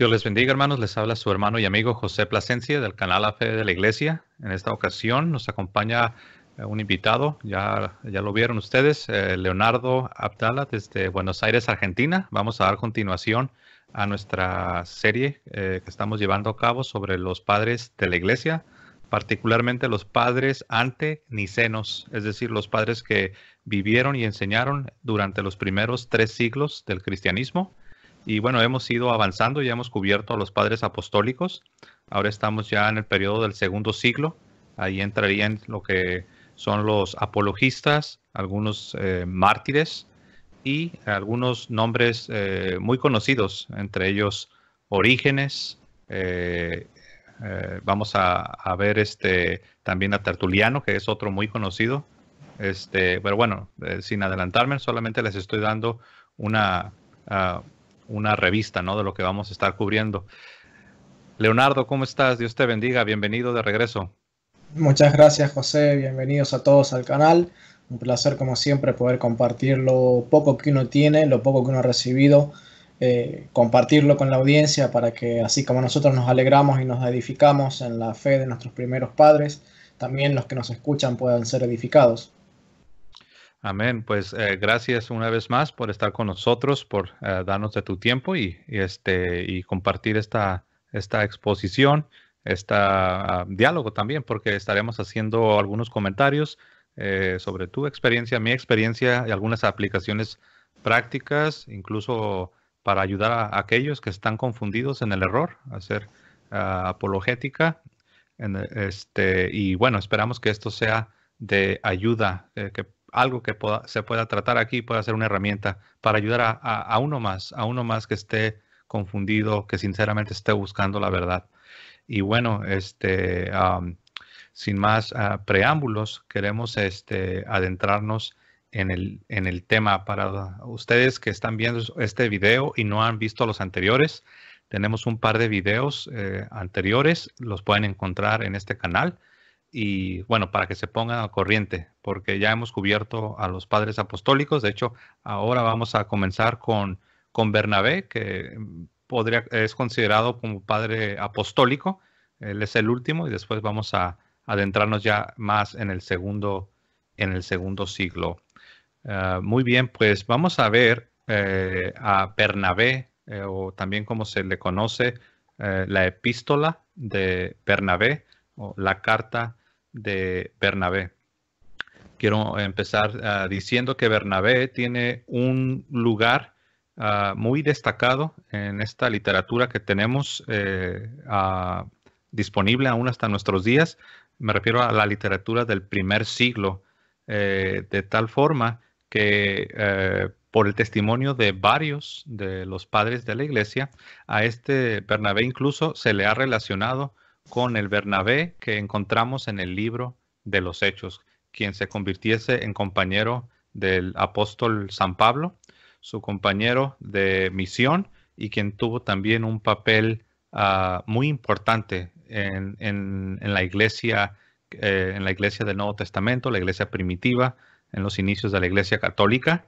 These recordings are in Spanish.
Dios les bendiga, hermanos. Les habla su hermano y amigo José Plasencia del canal La Fe de la Iglesia. En esta ocasión nos acompaña eh, un invitado, ya, ya lo vieron ustedes, eh, Leonardo Abdala desde Buenos Aires, Argentina. Vamos a dar continuación a nuestra serie eh, que estamos llevando a cabo sobre los padres de la iglesia, particularmente los padres ante Nicenos, es decir, los padres que vivieron y enseñaron durante los primeros tres siglos del cristianismo. Y bueno, hemos ido avanzando, ya hemos cubierto a los padres apostólicos. Ahora estamos ya en el periodo del segundo siglo. Ahí entrarían lo que son los apologistas, algunos eh, mártires y algunos nombres eh, muy conocidos, entre ellos Orígenes. Eh, vamos a, ver este, también a Tertuliano, que es otro muy conocido. Este, pero bueno, sin adelantarme, solamente les estoy dando una, ah, una revista, ¿no? De lo que vamos a estar cubriendo. Leonardo, ¿cómo estás? Dios te bendiga, bienvenido de regreso. Muchas gracias, José, bienvenidos a todos al canal. Un placer, como siempre, poder compartir lo poco que uno tiene, lo poco que uno ha recibido, eh, compartirlo con la audiencia para que, así como nosotros nos alegramos y nos edificamos en la fe de nuestros primeros padres, también los que nos escuchan puedan ser edificados. Amén. Pues eh, gracias una vez más por estar con nosotros, por eh, darnos de tu tiempo y, este, y compartir esta, esta exposición, este diálogo también, porque estaremos haciendo algunos comentarios eh, sobre tu experiencia, mi experiencia y algunas aplicaciones prácticas, incluso para ayudar a, aquellos que están confundidos en el error, hacer ah, apologética. este, y bueno, esperamos que esto sea de ayuda, que algo que se pueda tratar aquí pueda ser una herramienta para ayudar a, uno más, a uno más que esté confundido, que sinceramente esté buscando la verdad. Y bueno, este, sin más ah, preámbulos, queremos este, adentrarnos en el, tema. Para ustedes que están viendo este video y no han visto los anteriores, tenemos un par de videos eh, anteriores, los pueden encontrar en este canal y bueno, para que se pongan a corriente, porque ya hemos cubierto a los padres apostólicos. De hecho, ahora vamos a comenzar con, con Bernabé, que mm, podría, es considerado como padre apostólico. Él es el último y después vamos a adentrarnos ya más en el segundo, en el segundo siglo. Ah, muy bien, pues vamos a ver eh, a Bernabé, eh, o también como se le conoce, eh, la epístola de Bernabé, o la carta de Bernabé. Quiero empezar ah, diciendo que Bernabé tiene un lugar ah, muy destacado en esta literatura que tenemos eh, disponible aún hasta nuestros días. Me refiero a la literatura del primer siglo, eh, de tal forma que eh, por el testimonio de varios de los padres de la iglesia, a este Bernabé incluso se le ha relacionado con el Bernabé que encontramos en el libro de los Hechos, quien se convirtiese en compañero del apóstol San Pablo, su compañero de misión y quien tuvo también un papel ah, muy importante en, la iglesia, eh, en la iglesia del Nuevo Testamento, la iglesia primitiva, en los inicios de la iglesia católica.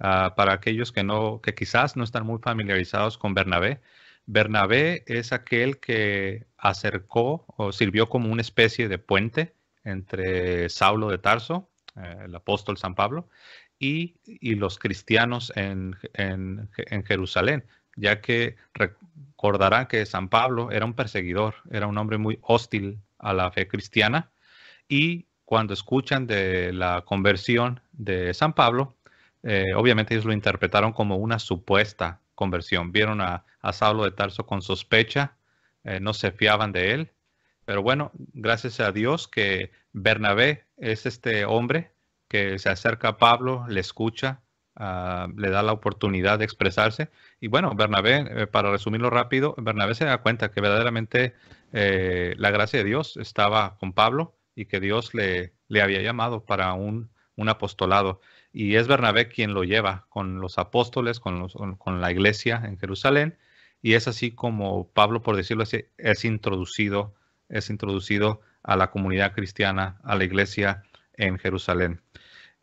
Ah, para aquellos que, no, que quizás no están muy familiarizados con Bernabé, Bernabé es aquel que acercó o sirvió como una especie de puente entre Saulo de Tarso, eh, el apóstol San Pablo, y, los cristianos en, Jerusalén, ya que recordarán que San Pablo era un perseguidor, era un hombre muy hostil a la fe cristiana, y cuando escuchan de la conversión de San Pablo, eh, obviamente ellos lo interpretaron como una supuesta conversión. Vieron a, a Saulo de Tarso con sospecha, eh, no se fiaban de él. Pero bueno, gracias a Dios que Bernabé es este hombre que se acerca a Pablo, le escucha, ah, le da la oportunidad de expresarse. Y bueno, Bernabé, eh, para resumirlo rápido, Bernabé se da cuenta que verdaderamente eh, la gracia de Dios estaba con Pablo y que Dios le, le había llamado para un, un apostolado y es Bernabé quien lo lleva con los apóstoles, con, los, con la iglesia en Jerusalén, y es así como Pablo, por decirlo así, es introducido, es introducido a la comunidad cristiana, a la iglesia en Jerusalén.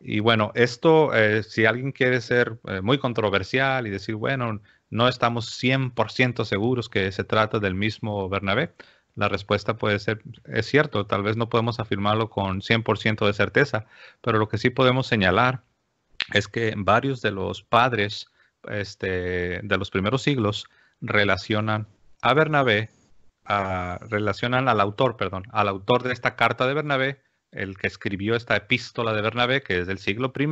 Y bueno, esto, eh, si alguien quiere ser eh, muy controversial y decir, bueno, no estamos 100% seguros que se trata del mismo Bernabé, la respuesta puede ser, es cierto, tal vez no podemos afirmarlo con 100% de certeza, pero lo que sí podemos señalar es que varios de los padres este, de los primeros siglos relacionan a Bernabé, relacionan al autor, perdón, al autor de esta carta de Bernabé, el que escribió esta epístola de Bernabé, que es del siglo I,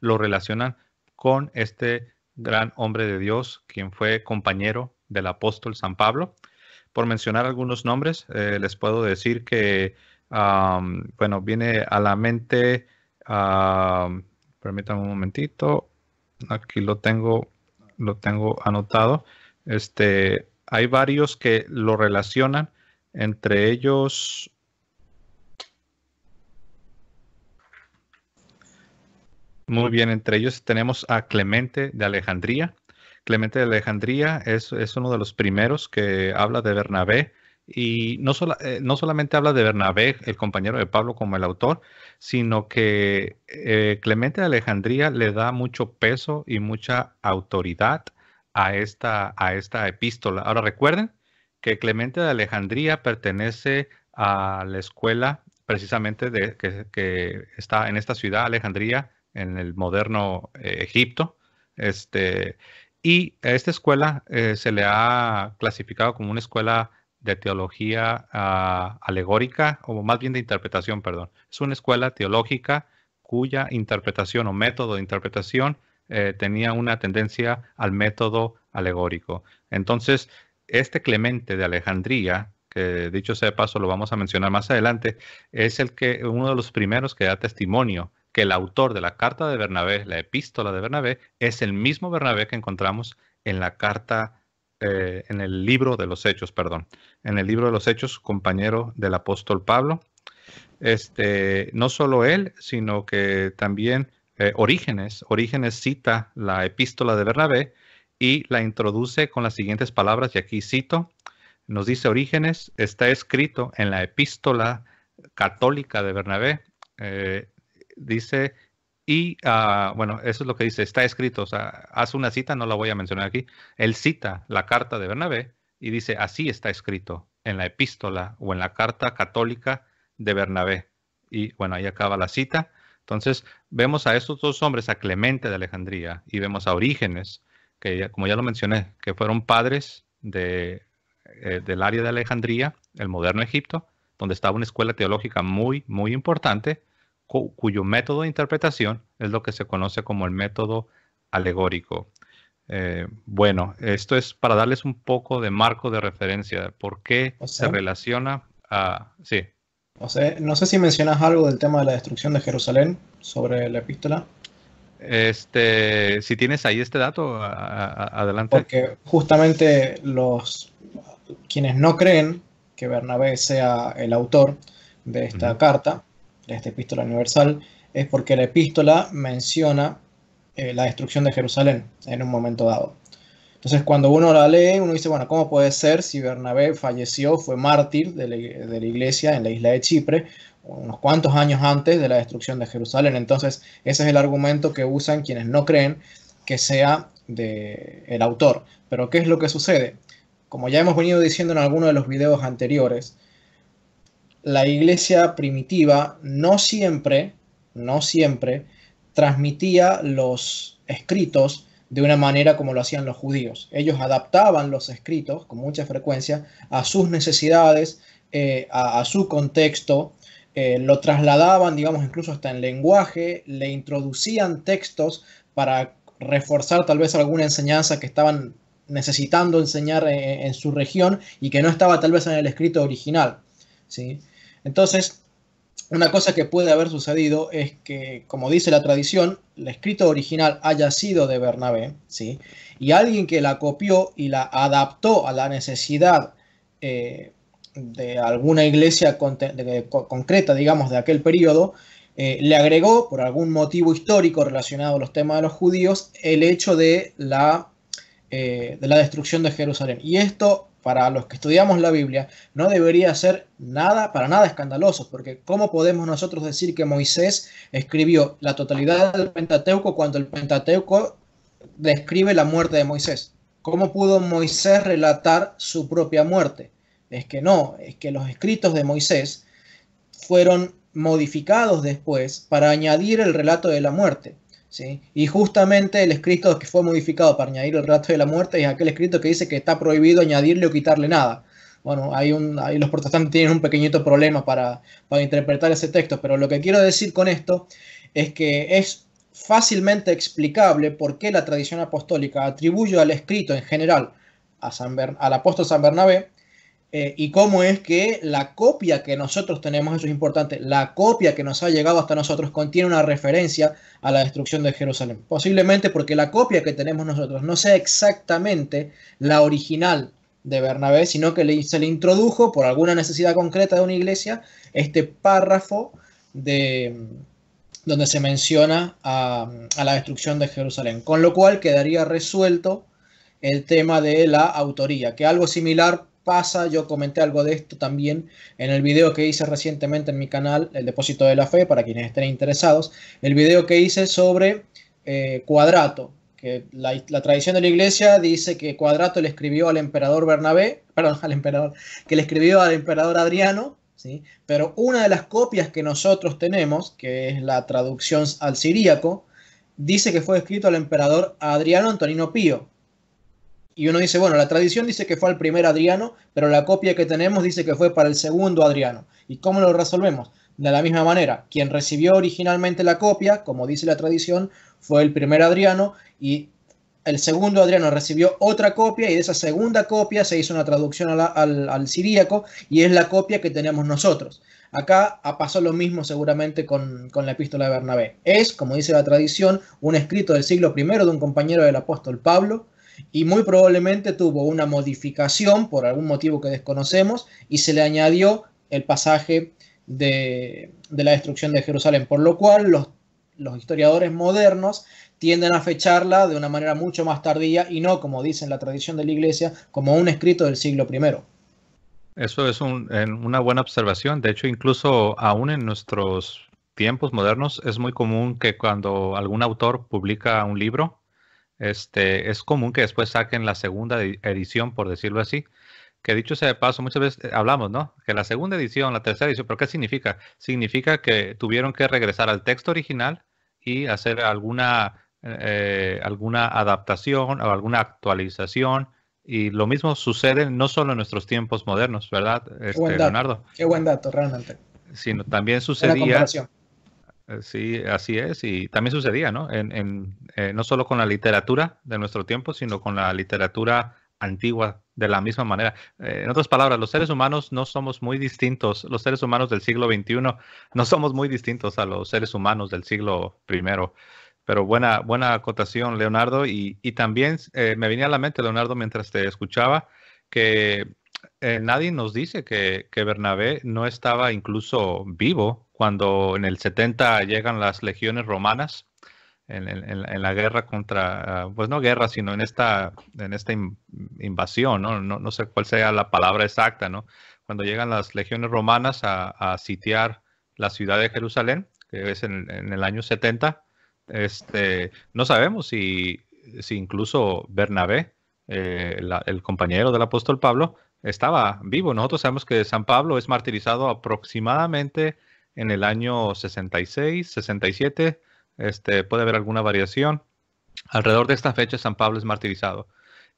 lo relacionan con este gran hombre de Dios, quien fue compañero del apóstol San Pablo. Por mencionar algunos nombres, eh, les puedo decir que, bueno, viene a la mente Permítame un momentito. Aquí lo tengo, lo tengo anotado. Este, hay varios que lo relacionan. Entre ellos, Muy bien, entre ellos tenemos a Clemente de Alejandría. Clemente de Alejandría es, uno de los primeros que habla de Bernabé y no, eh, no solamente habla de Bernabé, el compañero de Pablo, como el autor, sino que eh, Clemente de Alejandría le da mucho peso y mucha autoridad a esta, a esta epístola. Ahora recuerden que Clemente de Alejandría pertenece a la escuela precisamente de, que, está en esta ciudad, Alejandría, en el moderno eh, Egipto. Este, y a esta escuela se le ha clasificado como una escuela de teología ah, alegórica, o más bien de interpretación, perdón. Es una escuela teológica cuya interpretación o método de interpretación eh, tenía una tendencia al método alegórico. Entonces, este Clemente de Alejandría, que dicho sea de paso lo vamos a mencionar más adelante, es el que uno de los primeros que da testimonio que el autor de la carta de Bernabé, la epístola de Bernabé, es el mismo Bernabé que encontramos en la carta eh, en el libro de los Hechos, perdón, en el libro de los Hechos, compañero del apóstol Pablo. Este, no solo él, sino que también eh, Orígenes, Orígenes cita la epístola de Bernabé y la introduce con las siguientes palabras, y aquí cito, nos dice Orígenes, está escrito en la epístola católica de Bernabé, eh, dice y ah, bueno, eso es lo que dice, está escrito, o sea, hace una cita, no la voy a mencionar aquí, él cita la carta de Bernabé y dice, así está escrito en la epístola o en la carta católica de Bernabé. Y bueno, ahí acaba la cita. Entonces, vemos a estos dos hombres, a Clemente de Alejandría y vemos a Orígenes, que como ya lo mencioné, que fueron padres de, eh, del área de Alejandría, el moderno Egipto, donde estaba una escuela teológica muy, muy importante cuyo método de interpretación es lo que se conoce como el método alegórico. Eh, bueno, esto es para darles un poco de marco de referencia de por qué se relaciona a... Sí. no sé si mencionas algo del tema de la destrucción de Jerusalén sobre la epístola. Este, si tienes ahí este dato, adelante. Porque justamente los quienes no creen que Bernabé sea el autor de esta carta de esta epístola universal es porque la epístola menciona eh, la destrucción de Jerusalén en un momento dado. Entonces, cuando uno la lee, uno dice, bueno, ¿cómo puede ser si Bernabé falleció, fue mártir de la, iglesia en la isla de Chipre, unos cuantos años antes de la destrucción de Jerusalén? Entonces, ese es el argumento que usan quienes no creen que sea de el autor. Pero, ¿qué es lo que sucede? Como ya hemos venido diciendo en algunos de los videos anteriores, la iglesia primitiva no siempre, no siempre, transmitía los escritos de una manera como lo hacían los judíos. Ellos adaptaban los escritos con mucha frecuencia a sus necesidades, eh, a, su contexto, eh, lo trasladaban, digamos, incluso hasta en lenguaje, le introducían textos para reforzar tal vez alguna enseñanza que estaban necesitando enseñar en, eh, en su región y que no estaba tal vez en el escrito original. ¿sí? Entonces, una cosa que puede haber sucedido es que, como dice la tradición, el escrito original haya sido de Bernabé, ¿sí? y alguien que la copió y la adaptó a la necesidad eh, de alguna iglesia concreta, digamos, de aquel periodo, eh, le agregó, por algún motivo histórico relacionado a los temas de los judíos, el hecho de la, eh, de la destrucción de Jerusalén. Y esto para los que estudiamos la Biblia, no debería ser nada, para nada escandaloso, porque ¿cómo podemos nosotros decir que Moisés escribió la totalidad del Pentateuco cuando el Pentateuco describe la muerte de Moisés? ¿Cómo pudo Moisés relatar su propia muerte? Es que no, es que los escritos de Moisés fueron modificados después para añadir el relato de la muerte. Y justamente el escrito que fue modificado para añadir el relato de la muerte es aquel escrito que dice que está prohibido añadirle o quitarle nada. Bueno, hay un, los protestantes tienen un pequeñito problema para, interpretar ese texto, pero lo que quiero decir con esto es que es fácilmente explicable por qué la tradición apostólica atribuye al escrito en general a San al apóstol San Bernabé eh, y cómo es que la copia que nosotros tenemos, eso es importante, la copia que nos ha llegado hasta nosotros contiene una referencia a la destrucción de Jerusalén. Posiblemente porque la copia que tenemos nosotros no sea exactamente la original de Bernabé, sino que se le introdujo por alguna necesidad concreta de una iglesia este párrafo de donde se menciona a la destrucción de Jerusalén, con lo cual quedaría resuelto el tema de la autoría, que algo similar pasa, yo comenté algo de esto también en el video que hice recientemente en mi canal, El Depósito de la Fe, para quienes estén interesados, el video que hice sobre eh, Cuadrato, que la, tradición de la iglesia dice que Cuadrato le escribió al emperador Bernabé, perdón, al emperador, que le escribió al emperador Adriano, ¿sí? pero una de las copias que nosotros tenemos, que es la traducción al siríaco, dice que fue escrito al emperador Adriano Antonino Pío, y uno dice, bueno, la tradición dice que fue al primer Adriano, pero la copia que tenemos dice que fue para el segundo Adriano. ¿Y cómo lo resolvemos? De la misma manera, quien recibió originalmente la copia, como dice la tradición, fue el primer Adriano y el segundo Adriano recibió otra copia y de esa segunda copia se hizo una traducción al, siríaco y es la copia que tenemos nosotros. Acá pasó lo mismo seguramente con, con, la epístola de Bernabé. Es, como dice la tradición, un escrito del siglo I de un compañero del apóstol Pablo, y muy probablemente tuvo una modificación por algún motivo que desconocemos y se le añadió el pasaje de, la destrucción de Jerusalén, por lo cual los, historiadores modernos tienden a fecharla de una manera mucho más tardía y no, como dice la tradición de la Iglesia, como un escrito del siglo I. Eso es una buena observación. De hecho, incluso aún en nuestros tiempos modernos es muy común que cuando algún autor publica un libro, este, es común que después saquen la segunda edición, por decirlo así. Que dicho sea de paso, muchas veces eh, hablamos, ¿no? Que la segunda edición, la tercera edición, ¿pero qué significa? Significa que tuvieron que regresar al texto original y hacer alguna, eh, alguna adaptación o alguna actualización. Y lo mismo sucede no solo en nuestros tiempos modernos, ¿verdad, este, Leonardo? Qué buen dato, realmente. Sino también sucedía eh, sí, así es. Y también sucedía, ¿no? Eh, no solo con la literatura de nuestro tiempo, sino con la literatura antigua de la misma manera. Eh, en otras palabras, los seres humanos no somos muy distintos, los seres humanos del siglo XXI no somos muy distintos a los seres humanos del siglo I. Pero buena, buena acotación, Leonardo. Y, también me venía a la mente, Leonardo, mientras te escuchaba, que nadie nos dice que, que Bernabé no estaba incluso vivo cuando en el 70 llegan las legiones romanas en, la guerra contra, ah, pues no guerra, sino en esta, en esta invasión, ¿no? ¿no? No, sé cuál sea la palabra exacta, ¿no? Cuando llegan las legiones romanas a, sitiar la ciudad de Jerusalén, que es en, el año 70, este, no sabemos si, si incluso Bernabé, eh, el compañero del apóstol Pablo, estaba vivo. Nosotros sabemos que San Pablo es martirizado aproximadamente en el año 66, 67. Este, puede haber alguna variación. Alrededor de esta fecha San Pablo es martirizado.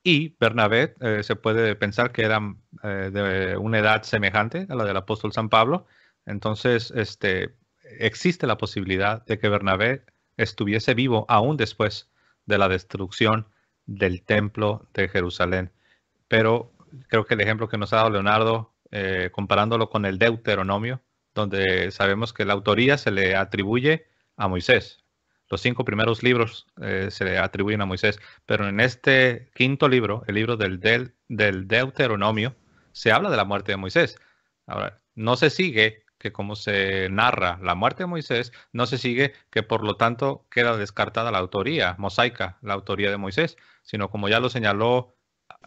Y Bernabé eh, se puede pensar que era eh, de una edad semejante a la del apóstol San Pablo. Entonces, este, existe la posibilidad de que Bernabé estuviese vivo aún después de la destrucción del templo de Jerusalén. Pero creo que el ejemplo que nos ha dado Leonardo, eh, comparándolo con el Deuteronomio, donde sabemos que la autoría se le atribuye a Moisés. Los cinco primeros libros eh, se le atribuyen a Moisés, pero en este quinto libro, el libro del, del, Deuteronomio, se habla de la muerte de Moisés. Ahora, no se sigue que como se narra la muerte de Moisés, no se sigue que por lo tanto queda descartada la autoría mosaica, la autoría de Moisés, sino como ya lo señaló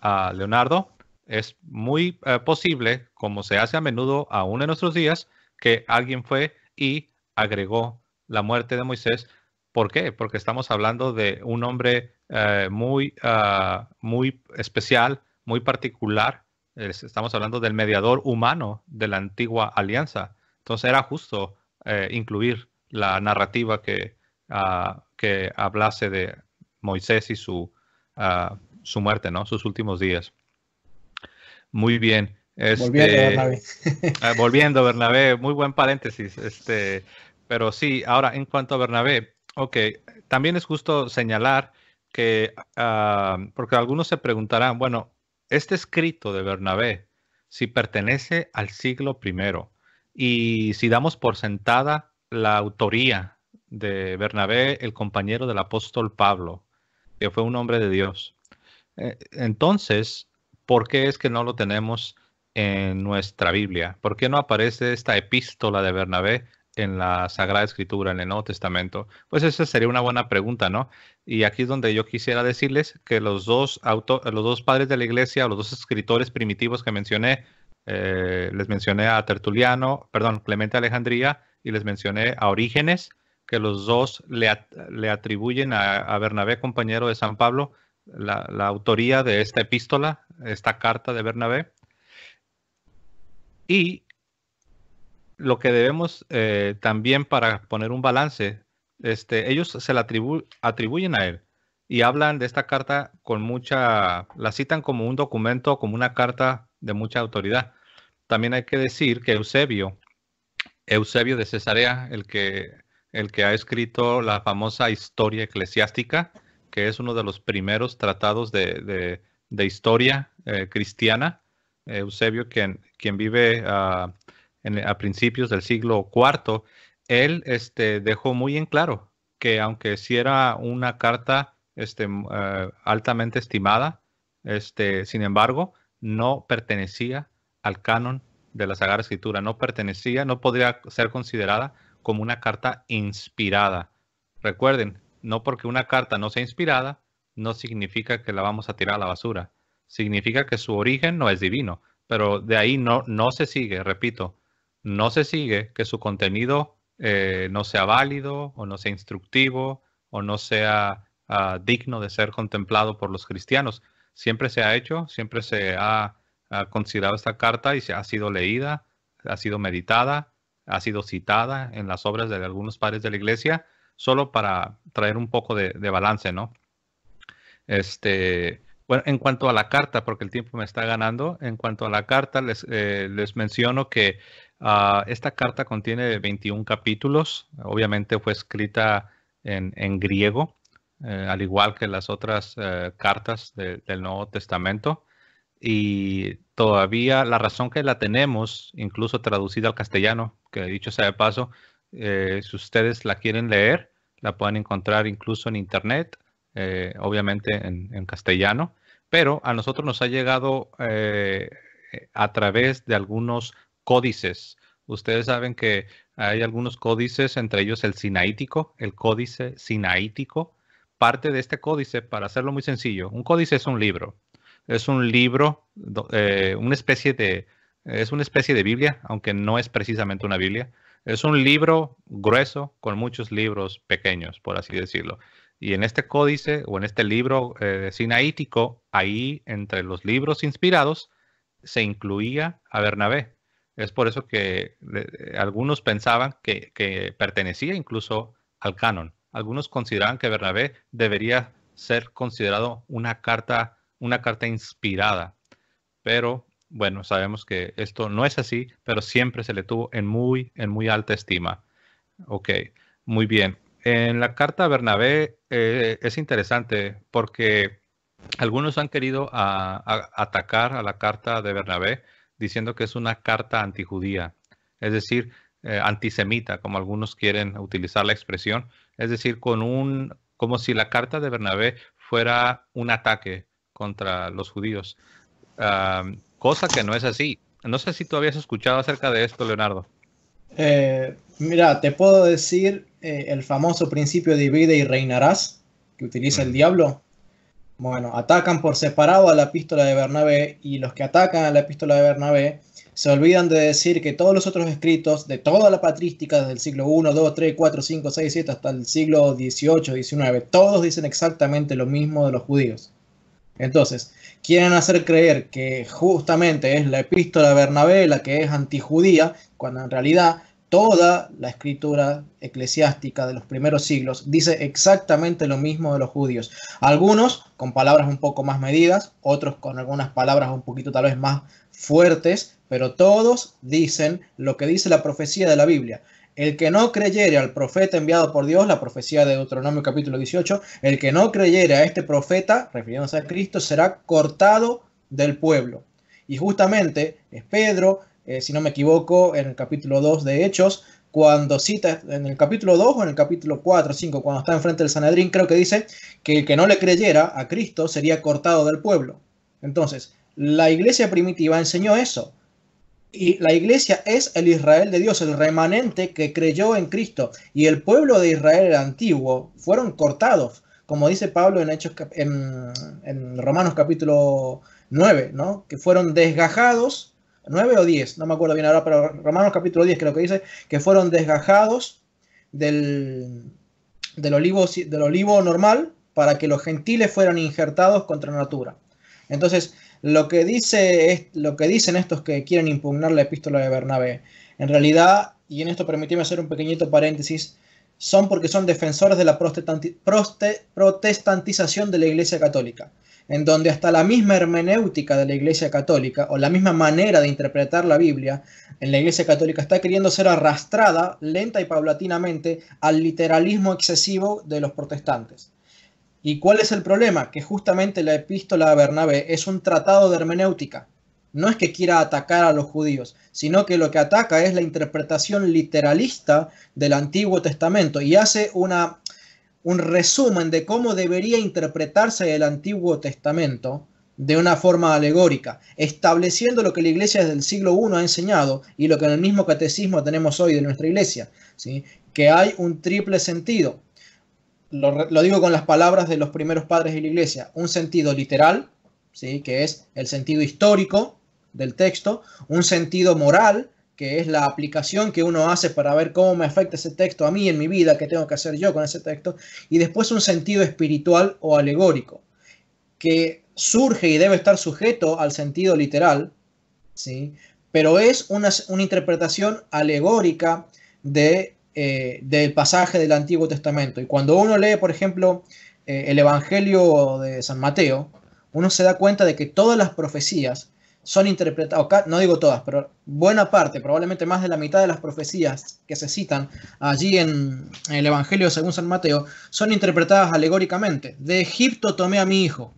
a Leonardo, es muy eh, posible, como se hace a menudo aún en nuestros días, que alguien fue y agregó la muerte de Moisés. ¿Por qué? Porque estamos hablando de un hombre eh, muy, ah, muy especial, muy particular. Estamos hablando del mediador humano de la antigua alianza. Entonces era justo eh, incluir la narrativa que, ah, que hablase de Moisés y su, ah, su muerte, ¿no? Sus últimos días. Muy bien. Este, ah, volviendo Bernabé. volviendo Bernabé, muy buen paréntesis. Este, pero sí, ahora en cuanto a Bernabé, ok, también es justo señalar que, ah, porque algunos se preguntarán, bueno, este escrito de Bernabé, si pertenece al siglo I y si damos por sentada la autoría de Bernabé, el compañero del apóstol Pablo, que fue un hombre de Dios. Eh, entonces, ¿por qué es que no lo tenemos en nuestra Biblia? ¿Por qué no aparece esta epístola de Bernabé en la Sagrada Escritura, en el Nuevo Testamento? Pues esa sería una buena pregunta, ¿no? Y aquí es donde yo quisiera decirles que los dos, los dos padres de la iglesia, los dos escritores primitivos que mencioné, eh, les mencioné a Tertuliano, perdón, Clemente Alejandría, y les mencioné a Orígenes, que los dos le, atribuyen a, Bernabé, compañero de San Pablo, la autoría de esta epístola, esta carta de Bernabé. Y lo que debemos eh, también para poner un balance, este, ellos se la atribuyen a él y hablan de esta carta con mucha, la citan como un documento, como una carta de mucha autoridad. También hay que decir que Eusebio, Eusebio de Cesarea, el que, el que ha escrito la famosa historia eclesiástica, que es uno de los primeros tratados de, historia eh, cristiana, Eusebio, quien, quien vive ah, a principios del siglo IV, él este, dejó muy en claro que aunque sí era una carta este, eh, altamente estimada, este, sin embargo, no pertenecía al canon de la Sagrada Escritura, no pertenecía, no podría ser considerada como una carta inspirada. Recuerden, no porque una carta no sea inspirada, no significa que la vamos a tirar a la basura significa que su origen no es divino, pero de ahí no, no se sigue, repito, no se sigue que su contenido eh, no sea válido o no sea instructivo o no sea ah, digno de ser contemplado por los cristianos. Siempre se ha hecho, siempre se ha, considerado esta carta y se ha sido leída, ha sido meditada, ha sido citada en las obras de algunos padres de la iglesia, solo para traer un poco de, de balance, ¿no? Este, bueno, en cuanto a la carta, porque el tiempo me está ganando, en cuanto a la carta, les, eh, les menciono que ah, esta carta contiene 21 capítulos. Obviamente fue escrita en, griego, eh, al igual que las otras eh, cartas del Nuevo Testamento. Y todavía la razón que la tenemos, incluso traducida al castellano, que dicho sea de paso, si ustedes la quieren leer, la pueden encontrar incluso en internet, obviamente en, castellano pero a nosotros nos ha llegado eh, a través de algunos códices. Ustedes saben que hay algunos códices, entre ellos el sinaítico, el códice sinaítico. Parte de este códice, para hacerlo muy sencillo, un códice es un libro. Es un libro, eh, una especie de, es una especie de Biblia, aunque no es precisamente una Biblia. Es un libro grueso con muchos libros pequeños, por así decirlo. Y en este códice o en este libro eh, sinaítico, ahí entre los libros inspirados se incluía a Bernabé. Es por eso que algunos pensaban que, pertenecía incluso al canon. Algunos consideraban que Bernabé debería ser considerado una carta, una carta inspirada. Pero bueno, sabemos que esto no es así, pero siempre se le tuvo en muy, en muy alta estima. Ok, muy bien. En la carta de Bernabé eh, es interesante porque algunos han querido atacar a la carta de Bernabé diciendo que es una carta antijudía, es decir, eh, antisemita, como algunos quieren utilizar la expresión, es decir, con un, como si la carta de Bernabé fuera un ataque contra los judíos, cosa que no es así. No sé si tú habías escuchado acerca de esto, Leonardo. Eh, mira, te puedo decir eh, el famoso principio divide y reinarás que utiliza el mm. diablo. Bueno, atacan por separado a la epístola de Bernabé y los que atacan a la epístola de Bernabé se olvidan de decir que todos los otros escritos de toda la patrística desde el siglo 1, 2, 3, 4, 5, 6, 7 hasta el siglo 18, 19, todos dicen exactamente lo mismo de los judíos. Entonces, quieren hacer creer que justamente es la epístola de Bernabé la que es antijudía, cuando en realidad toda la escritura eclesiástica de los primeros siglos dice exactamente lo mismo de los judíos. Algunos con palabras un poco más medidas, otros con algunas palabras un poquito tal vez más fuertes, pero todos dicen lo que dice la profecía de la Biblia. El que no creyere al profeta enviado por Dios, la profecía de Deuteronomio capítulo 18, el que no creyere a este profeta, refiriéndose a Cristo, será cortado del pueblo. Y justamente es Pedro, eh, si no me equivoco, en el capítulo 2 de Hechos, cuando cita en el capítulo 2 o en el capítulo 4 o 5, cuando está enfrente del Sanedrín, creo que dice que el que no le creyera a Cristo sería cortado del pueblo. Entonces, la iglesia primitiva enseñó eso. Y la iglesia es el Israel de Dios, el remanente que creyó en Cristo. Y el pueblo de Israel el antiguo fueron cortados, como dice Pablo en, Hechos, en, Romanos capítulo 9, ¿no? que fueron desgajados 9 o 10, no me acuerdo bien ahora, pero Romanos capítulo 10 creo que dice que fueron desgajados del, del, olivo, normal para que los gentiles fueran injertados contra natura. Entonces, lo que, dice lo que dicen estos que quieren impugnar la epístola de Bernabé, en realidad, y en esto permíteme hacer un pequeñito paréntesis, son porque son defensores de la protestantización de la Iglesia Católica en donde hasta la misma hermenéutica de la Iglesia Católica o la misma manera de interpretar la Biblia en la Iglesia Católica está queriendo ser arrastrada lenta y paulatinamente al literalismo excesivo de los protestantes. ¿Y cuál es el problema? Que justamente la epístola a Bernabé es un tratado de hermenéutica. No es que quiera atacar a los judíos, sino que lo que ataca es la interpretación literalista del Antiguo Testamento y hace una un resumen de cómo debería interpretarse el Antiguo Testamento de una forma alegórica, estableciendo lo que la iglesia desde el siglo I ha enseñado y lo que en el mismo catecismo tenemos hoy de nuestra iglesia, ¿sí? que hay un triple sentido. Lo, lo, digo con las palabras de los primeros padres de la iglesia, un sentido literal, ¿sí? que es el sentido histórico del texto, un sentido moral, que es la aplicación que uno hace para ver cómo me afecta ese texto a mí en mi vida, qué tengo que hacer yo con ese texto, y después un sentido espiritual o alegórico, que surge y debe estar sujeto al sentido literal, ¿sí? pero es una, interpretación alegórica de, eh, del pasaje del Antiguo Testamento. Y cuando uno lee, por ejemplo, eh, el Evangelio de San Mateo, uno se da cuenta de que todas las profecías son interpretadas, no digo todas, pero buena parte, probablemente más de la mitad de las profecías que se citan allí en el Evangelio según San Mateo, son interpretadas alegóricamente. De Egipto tomé a mi hijo.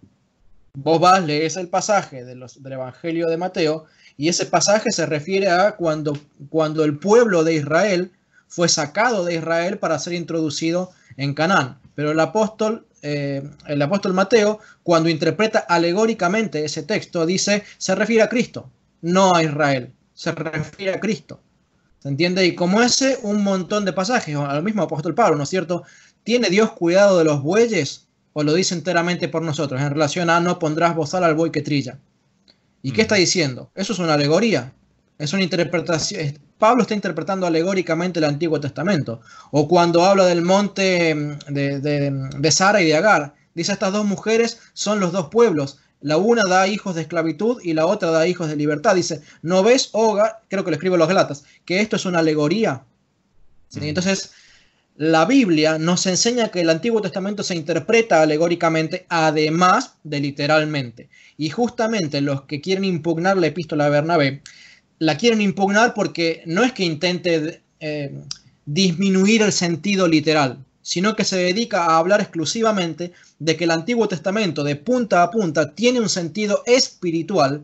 Vos vas, lees el pasaje del Evangelio de Mateo, y ese pasaje se refiere a cuando, cuando el pueblo de Israel fue sacado de Israel para ser introducido en Canaán. Pero el apóstol eh, el apóstol Mateo, cuando interpreta alegóricamente ese texto, dice, se refiere a Cristo, no a Israel, se refiere a Cristo. ¿Se entiende? Y como ese, un montón de pasajes, al mismo apóstol Pablo, ¿no es cierto? ¿Tiene Dios cuidado de los bueyes? ¿O lo dice enteramente por nosotros? En relación a no pondrás bozal al buey que trilla. ¿Y qué mm. está diciendo? Eso es una alegoría. Es una interpretación, Pablo está interpretando alegóricamente el Antiguo Testamento. O cuando habla del monte em, de, Sara y de Agar. Dice, estas dos mujeres son los dos pueblos. La una da hijos de esclavitud y la otra da hijos de libertad. Dice, ¿no ves, Oga? Creo que lo escribo los Galatas, que esto es una alegoría. Mm. Entonces, la Biblia nos enseña que el Antiguo Testamento se interpreta alegóricamente, además de literalmente. Y justamente los que quieren impugnar la epístola de Bernabé la quieren impugnar porque no es que intente eh, disminuir el sentido literal, sino que se dedica a hablar exclusivamente de que el Antiguo Testamento de punta a punta tiene un sentido espiritual,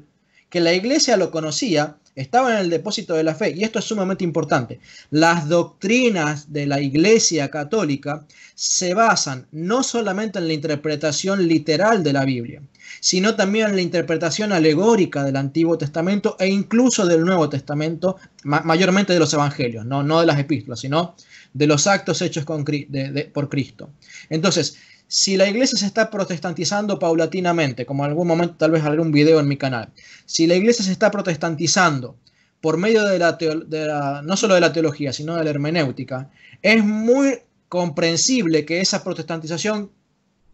que la iglesia lo conocía, estaba en el depósito de la fe, y esto es sumamente importante. Las doctrinas de la iglesia católica se basan no solamente en la interpretación literal de la Biblia, sino también la interpretación alegórica del Antiguo Testamento e incluso del Nuevo Testamento, mayormente de los Evangelios, ¿no? de las epístolas, sino de los actos hechos por Cristo. Entonces, si la iglesia se está protestantizando paulatinamente, como en algún momento tal vez haré un video en mi canal, si la iglesia se está protestantizando por medio de la, de no solo de la teología, sino de la hermenéutica, es muy comprensible que esa protestantización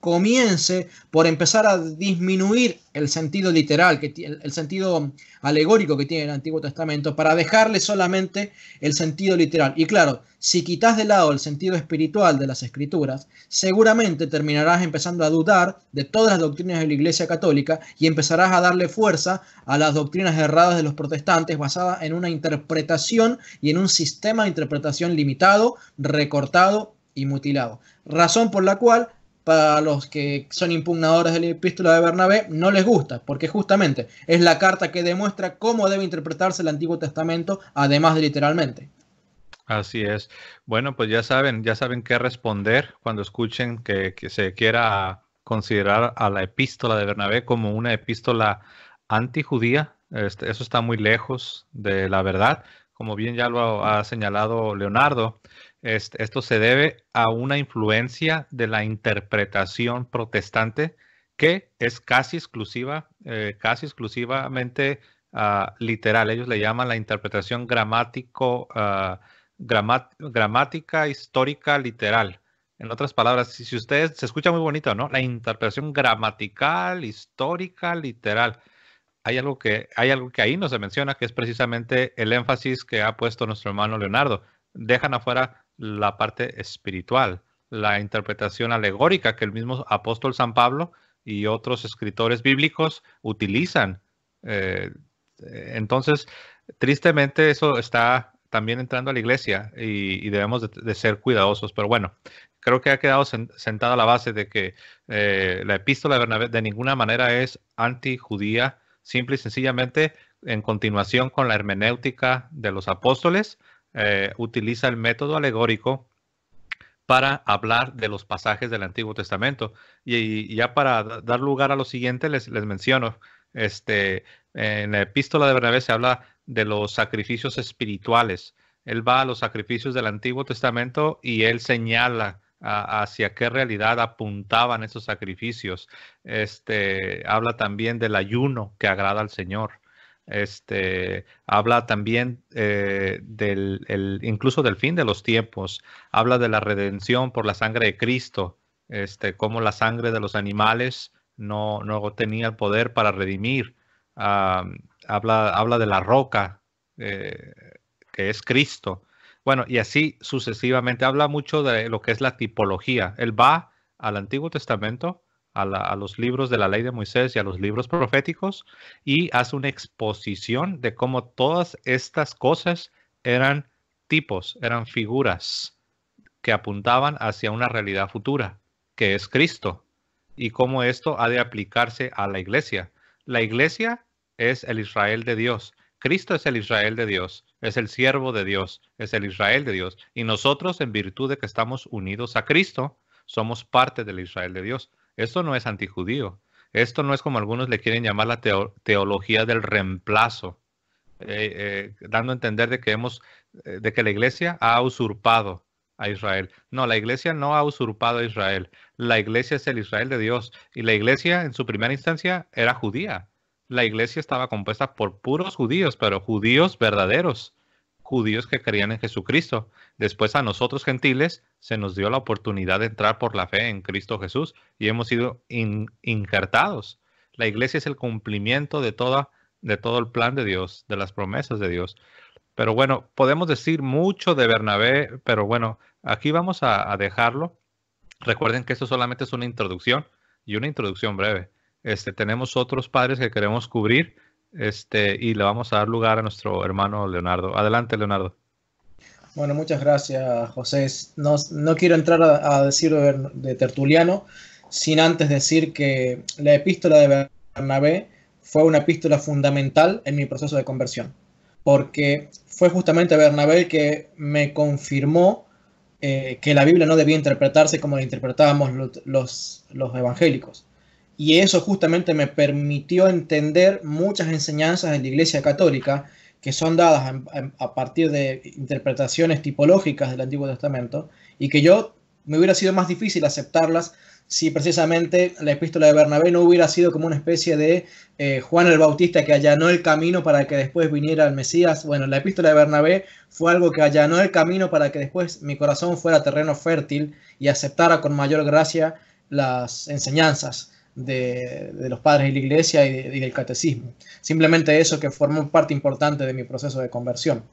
comience por empezar a disminuir el sentido literal, que, el, el, sentido alegórico que tiene el Antiguo Testamento, para dejarle solamente el sentido literal. Y claro, si quitas de lado el sentido espiritual de las escrituras, seguramente terminarás empezando a dudar de todas las doctrinas de la Iglesia Católica y empezarás a darle fuerza a las doctrinas erradas de los protestantes basadas en una interpretación y en un sistema de interpretación limitado, recortado y mutilado. Razón por la cual para los que son impugnadores de la epístola de Bernabé, no les gusta, porque justamente es la carta que demuestra cómo debe interpretarse el Antiguo Testamento, además de literalmente. Así es. Bueno, pues ya saben, ya saben qué responder cuando escuchen que, se quiera considerar a la epístola de Bernabé como una epístola antijudía. judía este, eso está muy lejos de la verdad. Como bien ya lo ha señalado Leonardo, esto se debe a una influencia de la interpretación protestante que es casi exclusiva, eh, casi exclusivamente ah, literal. Ellos le llaman la interpretación ah, gramática histórica literal. En otras palabras, si, ustedes se escucha muy bonito, ¿no? La interpretación gramatical, histórica, literal. Hay algo, que, hay algo que ahí no se menciona, que es precisamente el énfasis que ha puesto nuestro hermano Leonardo. Dejan afuera la parte espiritual, la interpretación alegórica que el mismo apóstol San Pablo y otros escritores bíblicos utilizan. Eh, entonces, tristemente eso está también entrando a la iglesia y, debemos de, ser cuidadosos. Pero bueno, creo que ha quedado sentada la base de que eh, la epístola de Bernabé de ninguna manera es antijudía, simple y sencillamente en continuación con la hermenéutica de los apóstoles eh, utiliza el método alegórico para hablar de los pasajes del Antiguo Testamento. Y, ya para dar lugar a lo siguiente, les, les menciono, este, en la epístola de Bernabé se habla de los sacrificios espirituales. Él va a los sacrificios del Antiguo Testamento y él señala hacia qué realidad apuntaban esos sacrificios. Este, habla también del ayuno que agrada al Señor. Este, habla también eh, del, incluso del fin de los tiempos, habla de la redención por la sangre de Cristo, este, como la sangre de los animales no, no tenía el poder para redimir. Ah, habla, habla de la roca, eh, que es Cristo. Bueno, y así sucesivamente. Habla mucho de lo que es la tipología. Él va al Antiguo Testamento a, los libros de la ley de Moisés y a los libros proféticos y hace una exposición de cómo todas estas cosas eran tipos, eran figuras que apuntaban hacia una realidad futura, que es Cristo, y cómo esto ha de aplicarse a la iglesia. La iglesia es el Israel de Dios. Cristo es el Israel de Dios, es el siervo de Dios, es el Israel de Dios. Y nosotros, en virtud de que estamos unidos a Cristo, somos parte del Israel de Dios. Esto no es antijudío. Esto no es como algunos le quieren llamar la teología del reemplazo, eh, eh, dando a entender de que, hemos, eh, de que la iglesia ha usurpado a Israel. No, la iglesia no ha usurpado a Israel. La iglesia es el Israel de Dios. Y la iglesia en su primera instancia era judía. La iglesia estaba compuesta por puros judíos, pero judíos verdaderos, judíos que creían en Jesucristo. Después a nosotros gentiles se nos dio la oportunidad de entrar por la fe en Cristo Jesús y hemos sido injertados. La iglesia es el cumplimiento de, toda, de todo el plan de Dios, de las promesas de Dios. Pero bueno, podemos decir mucho de Bernabé, pero bueno, aquí vamos a, dejarlo. Recuerden que esto solamente es una introducción y una introducción breve. Este, tenemos otros padres que queremos cubrir, este, y le vamos a dar lugar a nuestro hermano Leonardo. Adelante, Leonardo. Bueno, muchas gracias, José. No, quiero entrar a, decir de, tertuliano sin antes decir que la epístola de Bernabé fue una epístola fundamental en mi proceso de conversión, porque fue justamente Bernabé que me confirmó eh, que la Biblia no debía interpretarse como la interpretábamos los, los evangélicos. Y eso justamente me permitió entender muchas enseñanzas en la Iglesia Católica que son dadas a, partir de interpretaciones tipológicas del Antiguo Testamento y que yo me hubiera sido más difícil aceptarlas si precisamente la epístola de Bernabé no hubiera sido como una especie de eh, Juan el Bautista que allanó el camino para que después viniera el Mesías. Bueno, la epístola de Bernabé fue algo que allanó el camino para que después mi corazón fuera terreno fértil y aceptara con mayor gracia las enseñanzas de, los padres de la iglesia y, y, del catecismo. Simplemente eso que formó parte importante de mi proceso de conversión.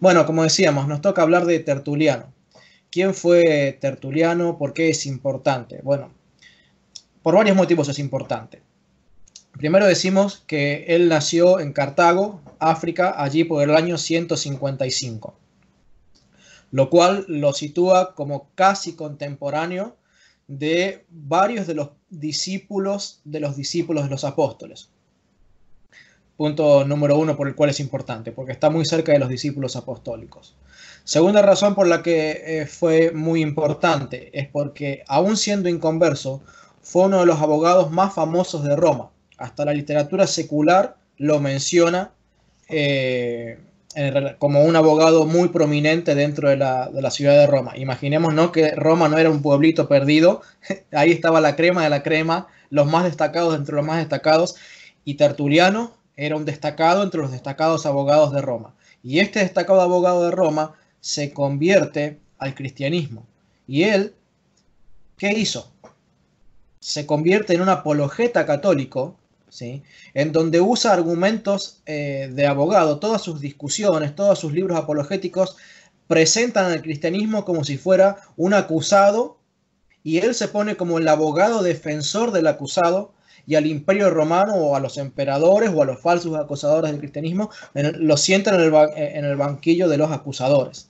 Bueno, como decíamos, nos toca hablar de Tertuliano. ¿Quién fue Tertuliano? ¿Por qué es importante? Bueno, por varios motivos es importante. Primero decimos que él nació en Cartago, África, allí por el año 155, lo cual lo sitúa como casi contemporáneo de varios de los discípulos de los discípulos de los apóstoles. Punto número uno por el cual es importante, porque está muy cerca de los discípulos apostólicos. Segunda razón por la que eh, fue muy importante es porque, aún siendo inconverso, fue uno de los abogados más famosos de Roma. Hasta la literatura secular lo menciona eh, eh, como un abogado muy prominente dentro de la, de la ciudad de Roma. Imaginémonos que Roma no era un pueblito perdido, ahí estaba la crema de la crema, los más destacados entre los más destacados, y Tertuliano era un destacado entre los destacados abogados de Roma. Y este destacado abogado de Roma se convierte al cristianismo. Y él, ¿qué hizo? Se convierte en un apologeta católico en donde usa argumentos eh, de abogado. Todas sus discusiones, todos sus libros apologéticos presentan al cristianismo como si fuera un acusado y él se pone como el abogado defensor del acusado y al imperio romano o a los emperadores o a los falsos acusadores del cristianismo, lo sientan eh, en el, banquillo de los acusadores.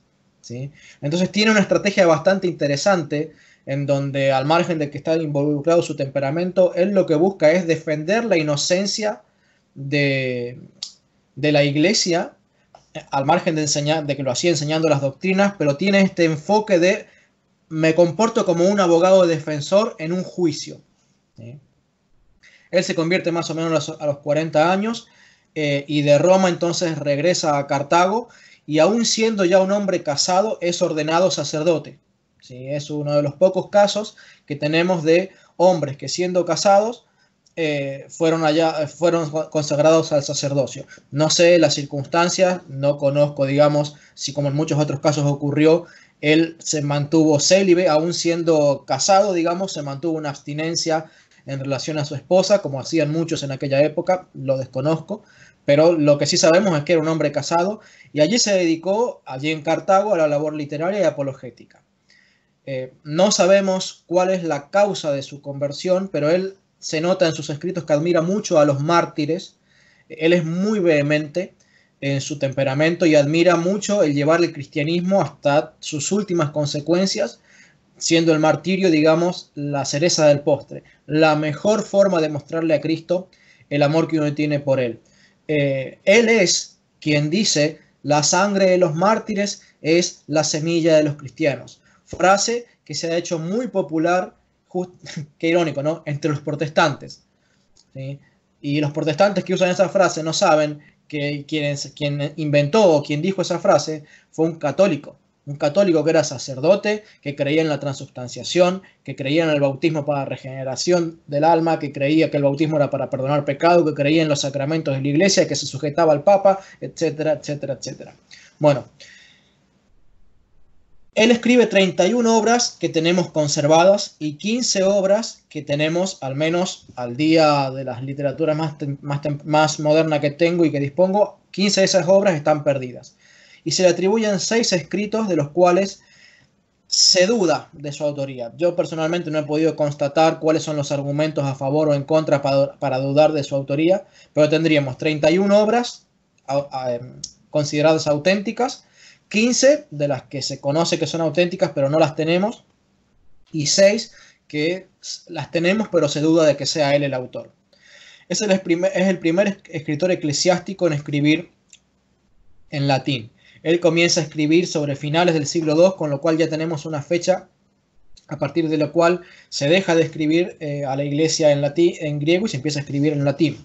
Entonces tiene una estrategia bastante interesante en donde al margen de que está involucrado su temperamento, él lo que busca es defender la inocencia de, la iglesia, al margen de, enseñar, de que lo hacía enseñando las doctrinas, pero tiene este enfoque de me comporto como un abogado defensor en un juicio. Él se convierte más o menos a los 40 años eh, y de Roma entonces regresa a Cartago y aún siendo ya un hombre casado es ordenado sacerdote. Es uno de los pocos casos que tenemos de hombres que siendo casados eh, fueron, allá, eh, fueron consagrados al sacerdocio. No sé las circunstancias, no conozco, digamos, si como en muchos otros casos ocurrió, él se mantuvo célibe, aún siendo casado, digamos, se mantuvo una abstinencia en relación a su esposa, como hacían muchos en aquella época, lo desconozco, pero lo que sí sabemos es que era un hombre casado y allí se dedicó, allí en Cartago, a la labor literaria y apologética. Eh, no sabemos cuál es la causa de su conversión, pero él se nota en sus escritos que admira mucho a los mártires. Él es muy vehemente en su temperamento y admira mucho el llevar el cristianismo hasta sus últimas consecuencias, siendo el martirio, digamos, la cereza del postre, la mejor forma de mostrarle a Cristo el amor que uno tiene por él. Eh, él es quien dice, la sangre de los mártires es la semilla de los cristianos frase que se ha hecho muy popular, qué irónico, ¿no? Entre los protestantes. Y los protestantes que usan esa frase no saben que quien, quien inventó o quien dijo esa frase fue un católico. Un católico que era sacerdote, que creía en la transubstanciación, que creía en el bautismo para regeneración del alma, que creía que el bautismo era para perdonar pecado, que creía en los sacramentos de la iglesia, que se sujetaba al papa, etcétera, etcétera, etcétera. Bueno, él escribe 31 obras que tenemos conservadas y 15 obras que tenemos, al menos al día de las literaturas más, más, moderna que tengo y que dispongo, 15 de esas obras están perdidas. Y se le atribuyen 6 escritos de los cuales se duda de su autoría. Yo personalmente no he podido constatar cuáles son los argumentos a favor o en contra para, dudar de su autoría, pero tendríamos 31 obras em, consideradas auténticas 15 de las que se conoce que son auténticas pero no las tenemos y 6 que las tenemos pero se duda de que sea él el autor. Es el, primer, escritor eclesiástico en escribir en latín. Él comienza a escribir sobre finales del siglo II, con lo cual ya tenemos una fecha a partir de la cual se deja de escribir eh, a la iglesia en, latín, en griego y se empieza a escribir en latín.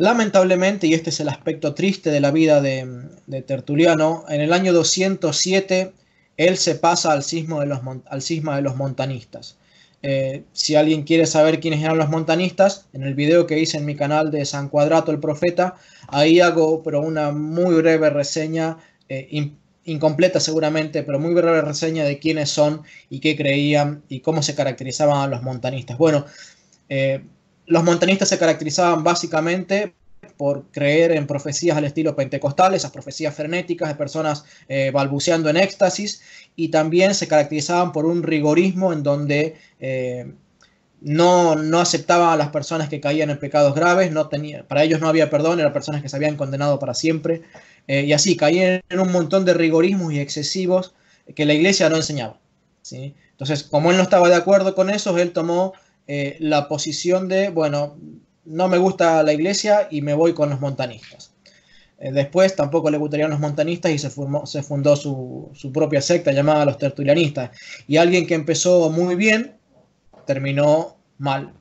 Lamentablemente, y este es el aspecto triste de la vida de, Tertuliano, en el año 207 él se pasa al, sismo de los, cisma de los montanistas. Eh, si alguien quiere saber quiénes eran los montanistas, en el video que hice en mi canal de San Cuadrato el Profeta, ahí hago pero una muy breve reseña, eh, incompleta seguramente, pero muy breve reseña de quiénes son y qué creían y cómo se caracterizaban a los montanistas. Bueno, eh, los montanistas se caracterizaban básicamente por creer en profecías al estilo pentecostal, esas profecías frenéticas de personas eh, balbuceando en éxtasis, y también se caracterizaban por un rigorismo en donde eh, no, no, aceptaban a las personas que caían en pecados graves, no tenía, para ellos no había perdón, eran personas que se habían condenado para siempre, eh, y así caían en un montón de rigorismos y excesivos que la iglesia no enseñaba. ¿sí? Entonces, como él no estaba de acuerdo con eso, él tomó eh, la posición de, bueno, no me gusta la iglesia y me voy con los montanistas. Eh, después tampoco le gustarían los montanistas y se, formó, se fundó su, su, propia secta llamada los tertulianistas. Y alguien que empezó muy bien terminó mal.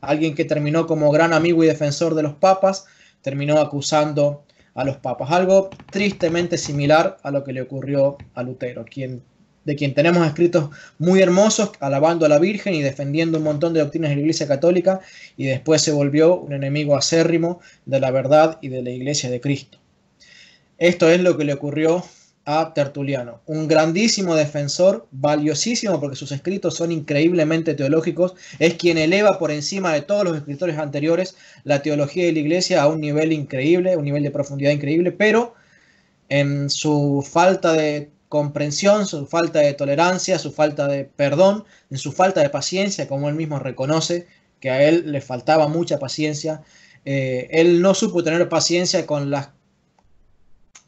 Alguien que terminó como gran amigo y defensor de los papas terminó acusando a los papas. Algo tristemente similar a lo que le ocurrió a Lutero, quien de quien tenemos escritos muy hermosos, alabando a la Virgen y defendiendo un montón de doctrinas de la Iglesia Católica, y después se volvió un enemigo acérrimo de la verdad y de la Iglesia de Cristo. Esto es lo que le ocurrió a Tertuliano, un grandísimo defensor, valiosísimo porque sus escritos son increíblemente teológicos, es quien eleva por encima de todos los escritores anteriores la teología de la iglesia a un nivel increíble, un nivel de profundidad increíble, pero en su falta de comprensión, su falta de tolerancia, su falta de perdón, en su falta de paciencia, como él mismo reconoce que a él le faltaba mucha paciencia. Eh, él no supo tener paciencia con las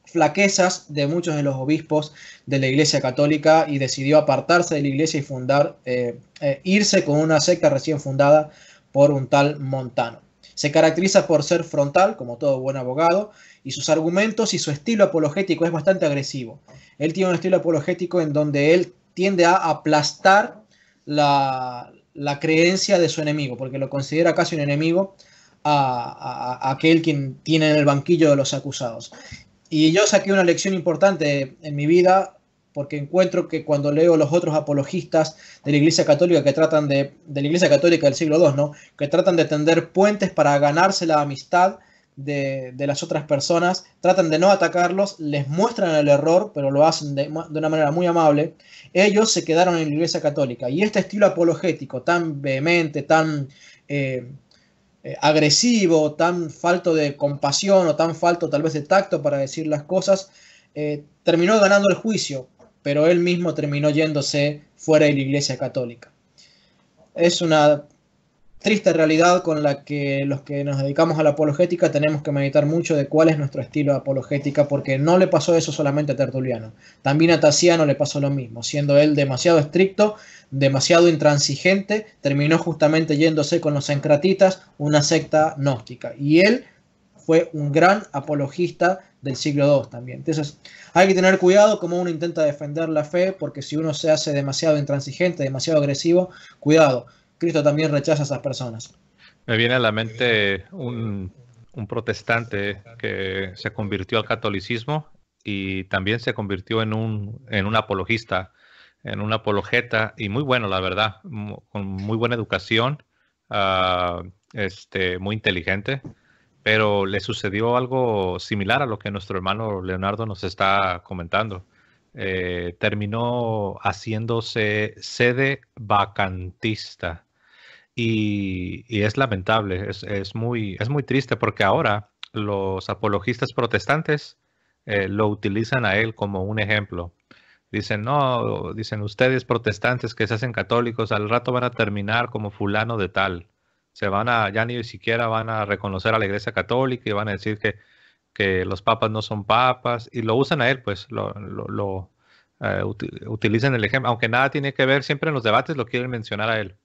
flaquezas de muchos de los obispos de la Iglesia Católica y decidió apartarse de la Iglesia y fundar, eh, eh, irse con una secta recién fundada por un tal Montano. Se caracteriza por ser frontal, como todo buen abogado, y sus argumentos y su estilo apologético es bastante agresivo. Él tiene un estilo apologético en donde él tiende a aplastar la, creencia de su enemigo, porque lo considera casi un enemigo a, a aquel quien tiene en el banquillo de los acusados. Y yo saqué una lección importante en mi vida porque encuentro que cuando leo los otros apologistas de la Iglesia Católica que tratan de, la Iglesia Católica del siglo II, ¿no? que tratan de tender puentes para ganarse la amistad de, las otras personas, tratan de no atacarlos, les muestran el error, pero lo hacen de, una manera muy amable, ellos se quedaron en la Iglesia Católica. Y este estilo apologético tan vehemente, tan... Eh, eh, agresivo, tan falto de compasión o tan falto tal vez de tacto para decir las cosas, eh, terminó ganando el juicio pero él mismo terminó yéndose fuera de la Iglesia Católica. Es una triste realidad con la que los que nos dedicamos a la apologética tenemos que meditar mucho de cuál es nuestro estilo de apologética, porque no le pasó eso solamente a Tertuliano. También a Tassiano le pasó lo mismo, siendo él demasiado estricto, demasiado intransigente, terminó justamente yéndose con los encratitas una secta gnóstica. Y él fue un gran apologista del siglo II también. Entonces, hay que tener cuidado como uno intenta defender la fe, porque si uno se hace demasiado intransigente, demasiado agresivo, cuidado, Cristo también rechaza a esas personas. Me viene a la mente un, protestante que se convirtió al catolicismo y también se convirtió en un, en un apologista, en un apologeta, y muy bueno, la verdad, con muy buena educación, ah, este, muy inteligente pero le sucedió algo similar a lo que nuestro hermano Leonardo nos está comentando. Eh, terminó haciéndose sede vacantista. Y, es lamentable, es, muy, es muy triste porque ahora los apologistas protestantes eh, lo utilizan a él como un ejemplo. Dicen, no, dicen ustedes protestantes que se hacen católicos, al rato van a terminar como fulano de tal se van a, ya ni siquiera van a reconocer a la iglesia católica y van a decir que, que los papas no son papas y lo usan a él, pues lo, lo, eh, utilizan el ejemplo, aunque nada tiene que ver, siempre en los debates lo quieren mencionar a él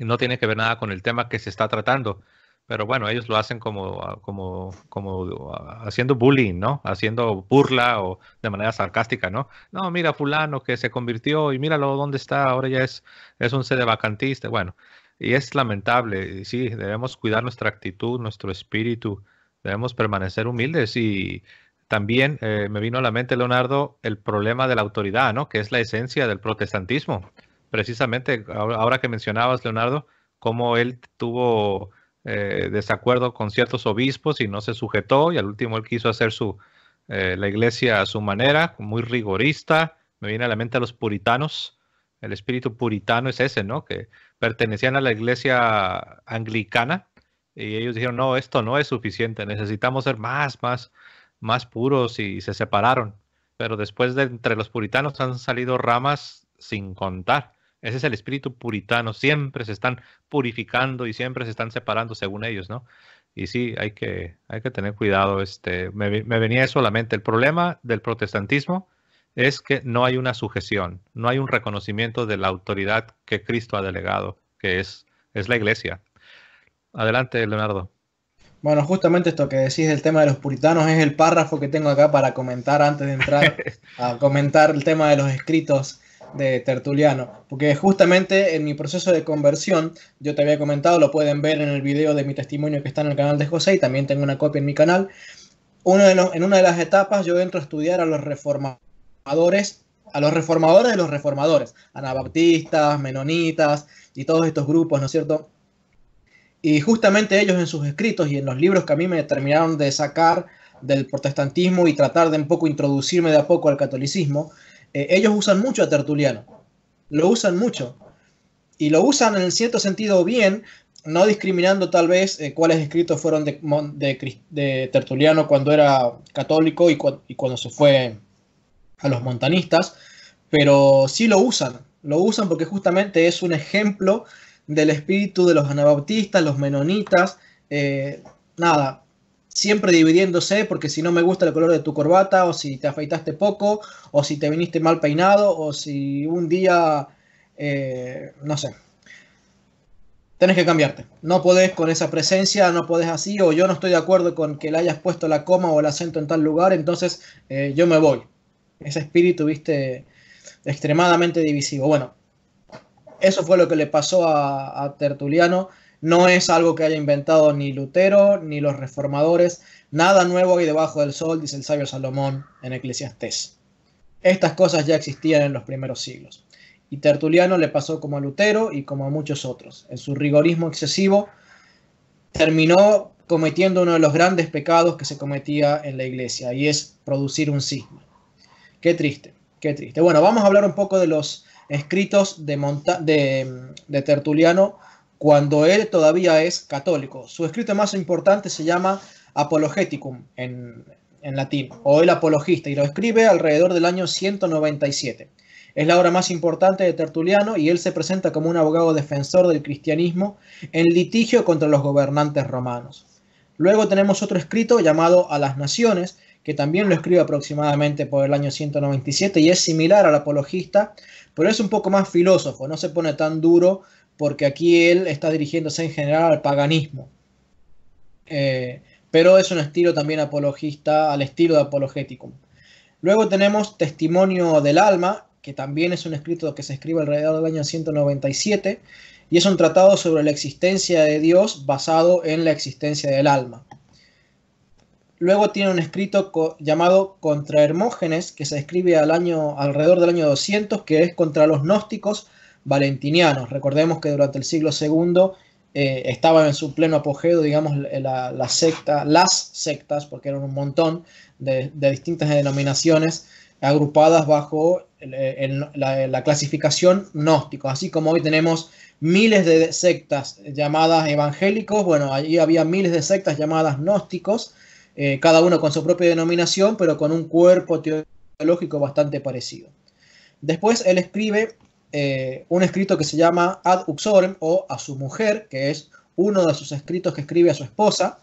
y no tiene que ver nada con el tema que se está tratando. Pero bueno, ellos lo hacen como, como, como haciendo bullying, ¿no? Haciendo burla o de manera sarcástica, ¿no? No, mira fulano que se convirtió y míralo dónde está, ahora ya es, es un sede vacantista. Bueno, y es lamentable, y sí, debemos cuidar nuestra actitud, nuestro espíritu, debemos permanecer humildes y también eh, me vino a la mente, Leonardo, el problema de la autoridad, ¿no? Que es la esencia del protestantismo. Precisamente ahora que mencionabas, Leonardo, cómo él tuvo eh, desacuerdo con ciertos obispos y no se sujetó y al último él quiso hacer su, eh, la iglesia a su manera, muy rigorista. Me viene a la mente a los puritanos. El espíritu puritano es ese, ¿no? Que pertenecían a la iglesia anglicana y ellos dijeron, no, esto no es suficiente, necesitamos ser más, más, más puros y se separaron. Pero después de entre los puritanos han salido ramas sin contar. Ese es el espíritu puritano, siempre se están purificando y siempre se están separando según ellos, ¿no? Y sí, hay que, hay que tener cuidado. Este, me, venía solamente El problema del protestantismo es que no hay una sujeción, no hay un reconocimiento de la autoridad que Cristo ha delegado, que es, es la iglesia. Adelante, Leonardo. Bueno, justamente esto que decís del tema de los puritanos es el párrafo que tengo acá para comentar antes de entrar a comentar el tema de los escritos de Tertuliano, porque justamente en mi proceso de conversión, yo te había comentado, lo pueden ver en el video de mi testimonio que está en el canal de José y también tengo una copia en mi canal, uno de en una de las etapas yo entro a estudiar a los reformados a los reformadores de los reformadores, anabaptistas, menonitas y todos estos grupos, ¿no es cierto? Y justamente ellos en sus escritos y en los libros que a mí me terminaron de sacar del protestantismo y tratar de un poco introducirme de a poco al catolicismo, eh, ellos usan mucho a Tertuliano, lo usan mucho. Y lo usan en cierto sentido bien, no discriminando tal vez eh, cuáles escritos fueron de, de, Tertuliano cuando era católico y, y cuando se fue a los montanistas, pero sí lo usan, lo usan porque justamente es un ejemplo del espíritu de los anabautistas, los menonitas, eh, nada, siempre dividiéndose porque si no me gusta el color de tu corbata o si te afeitaste poco o si te viniste mal peinado o si un día, eh, no sé, tenés que cambiarte. No podés con esa presencia, no podés así o yo no estoy de acuerdo con que le hayas puesto la coma o el acento en tal lugar, entonces eh, yo me voy ese espíritu, viste, extremadamente divisivo. Bueno, eso fue lo que le pasó a, Tertuliano. No es algo que haya inventado ni Lutero ni los reformadores. Nada nuevo hay debajo del sol, dice el sabio Salomón en Eclesiastes. Estas cosas ya existían en los primeros siglos. Y Tertuliano le pasó como a Lutero y como a muchos otros. En su rigorismo excesivo terminó cometiendo uno de los grandes pecados que se cometía en la iglesia, y es producir un cisma. Qué triste, qué triste. Bueno, vamos a hablar un poco de los escritos de, de, Tertuliano cuando él todavía es católico. Su escrito más importante se llama Apologeticum en, en latín, o el apologista, y lo escribe alrededor del año 197. Es la obra más importante de Tertuliano y él se presenta como un abogado defensor del cristianismo en litigio contra los gobernantes romanos. Luego tenemos otro escrito llamado A las Naciones, que también lo escribe aproximadamente por el año 197 y es similar al apologista, pero es un poco más filósofo, no se pone tan duro porque aquí él está dirigiéndose en general al paganismo. Eh, pero es un estilo también apologista, al estilo de Apologeticum. Luego tenemos Testimonio del Alma, que también es un escrito que se escribe alrededor del año 197, y es un tratado sobre la existencia de Dios basado en la existencia del alma. Luego tiene un escrito llamado Contra Hermógenes, que se escribe al año, alrededor del año 200, que es contra los gnósticos valentinianos. Recordemos que durante el siglo II eh, estaban en su pleno apogeo, digamos, la, secta, las sectas, porque eran un montón de, distintas denominaciones agrupadas bajo la, clasificación gnóstico. Así como hoy tenemos miles de sectas llamadas evangélicos, bueno, allí había miles de sectas llamadas gnósticos eh, cada uno con su propia denominación, pero con un cuerpo teológico bastante parecido. Después él escribe eh, un escrito que se llama Ad Uxorem o a su mujer, que es uno de sus escritos que escribe a su esposa,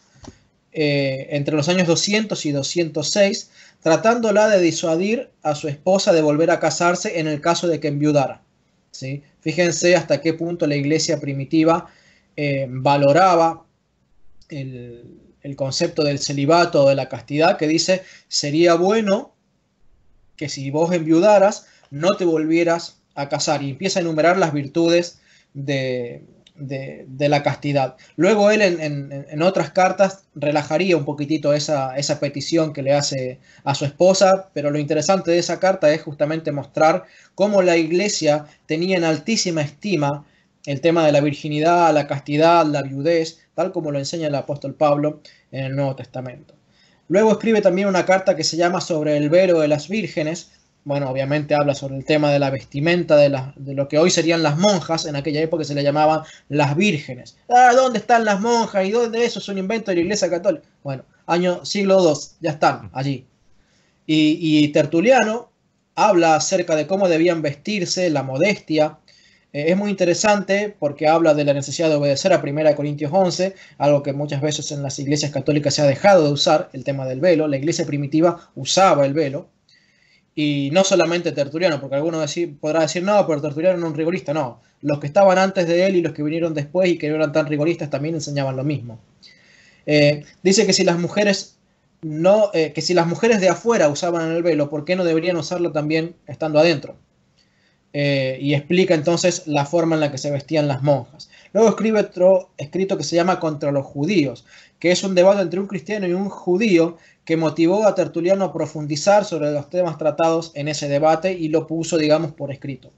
eh, entre los años 200 y 206, tratándola de disuadir a su esposa de volver a casarse en el caso de que enviudara. ¿sí? Fíjense hasta qué punto la iglesia primitiva valoraba el, el concepto del celibato o de la castidad que dice, sería bueno que si vos enviudaras, no te volvieras a casar. Y empieza a enumerar las virtudes de, de, la castidad. Luego él en, en, otras cartas relajaría un poquitito esa, esa petición que le hace a su esposa, pero lo interesante de esa carta es justamente mostrar cómo la iglesia tenía en altísima estima el tema de la virginidad, la castidad, la viudez, tal como lo enseña el apóstol Pablo en el Nuevo Testamento. Luego escribe también una carta que se llama Sobre el velo de las vírgenes. Bueno, obviamente habla sobre el tema de la vestimenta de, de lo que hoy serían las monjas, en aquella época se le llamaban las vírgenes. Ah, ¿dónde están las monjas? ¿Y dónde eso es un invento de la Iglesia Católica? Bueno, año siglo II, ya están allí. y Tertuliano habla acerca de cómo debían vestirse, la modestia, eh, es muy interesante porque habla de la necesidad de obedecer a 1 Corintios 11, algo que muchas veces en las iglesias católicas se ha dejado de usar, el tema del velo. La iglesia primitiva usaba el velo. Y no solamente Tertuliano, porque alguno decir, podrá decir, no, pero Tertuliano era un rigorista. No, los que estaban antes de él y los que vinieron después y que no eran tan rigoristas también enseñaban lo mismo. Eh, dice que si las mujeres no, eh, que si las mujeres de afuera usaban el velo, ¿por qué no deberían usarlo también estando adentro? Eh, y explica entonces la forma en la que se vestían las monjas. Luego escribe otro escrito que se llama Contra los judíos, que es un debate entre un cristiano y un judío que motivó a Tertuliano a profundizar sobre los temas tratados en ese debate y lo puso, digamos, por escrito.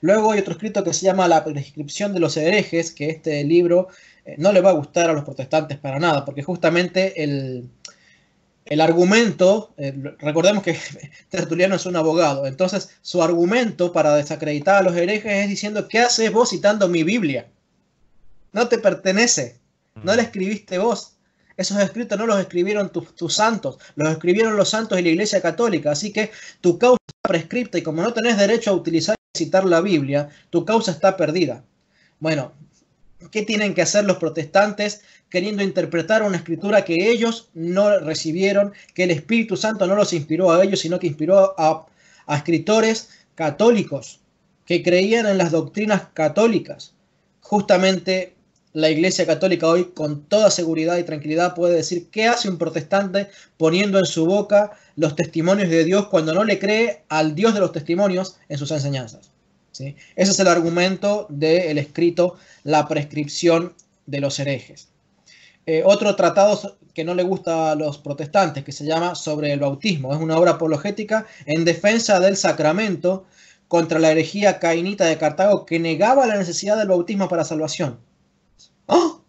Luego hay otro escrito que se llama La prescripción de los herejes, que este libro eh, no le va a gustar a los protestantes para nada, porque justamente el, el argumento, eh, recordemos que Tertuliano es un abogado, entonces su argumento para desacreditar a los herejes es diciendo, ¿qué haces vos citando mi Biblia? No te pertenece, no la escribiste vos. Esos escritos no los escribieron tus, tus santos, los escribieron los santos y la Iglesia Católica, así que tu causa está prescripta y como no tenés derecho a utilizar y citar la Biblia, tu causa está perdida. Bueno, ¿Qué tienen que hacer los protestantes queriendo interpretar una escritura que ellos no recibieron, que el Espíritu Santo no los inspiró a ellos, sino que inspiró a, escritores católicos que creían en las doctrinas católicas? Justamente la Iglesia Católica hoy con toda seguridad y tranquilidad puede decir qué hace un protestante poniendo en su boca los testimonios de Dios cuando no le cree al Dios de los testimonios en sus enseñanzas. Ese es el argumento del escrito La prescripción de los herejes. Eh, otro tratado que no le gusta a los protestantes, que se llama Sobre el bautismo, es una obra apologética en defensa del sacramento contra la herejía cainita de Cartago que negaba la necesidad del bautismo para salvación. ¡Oh!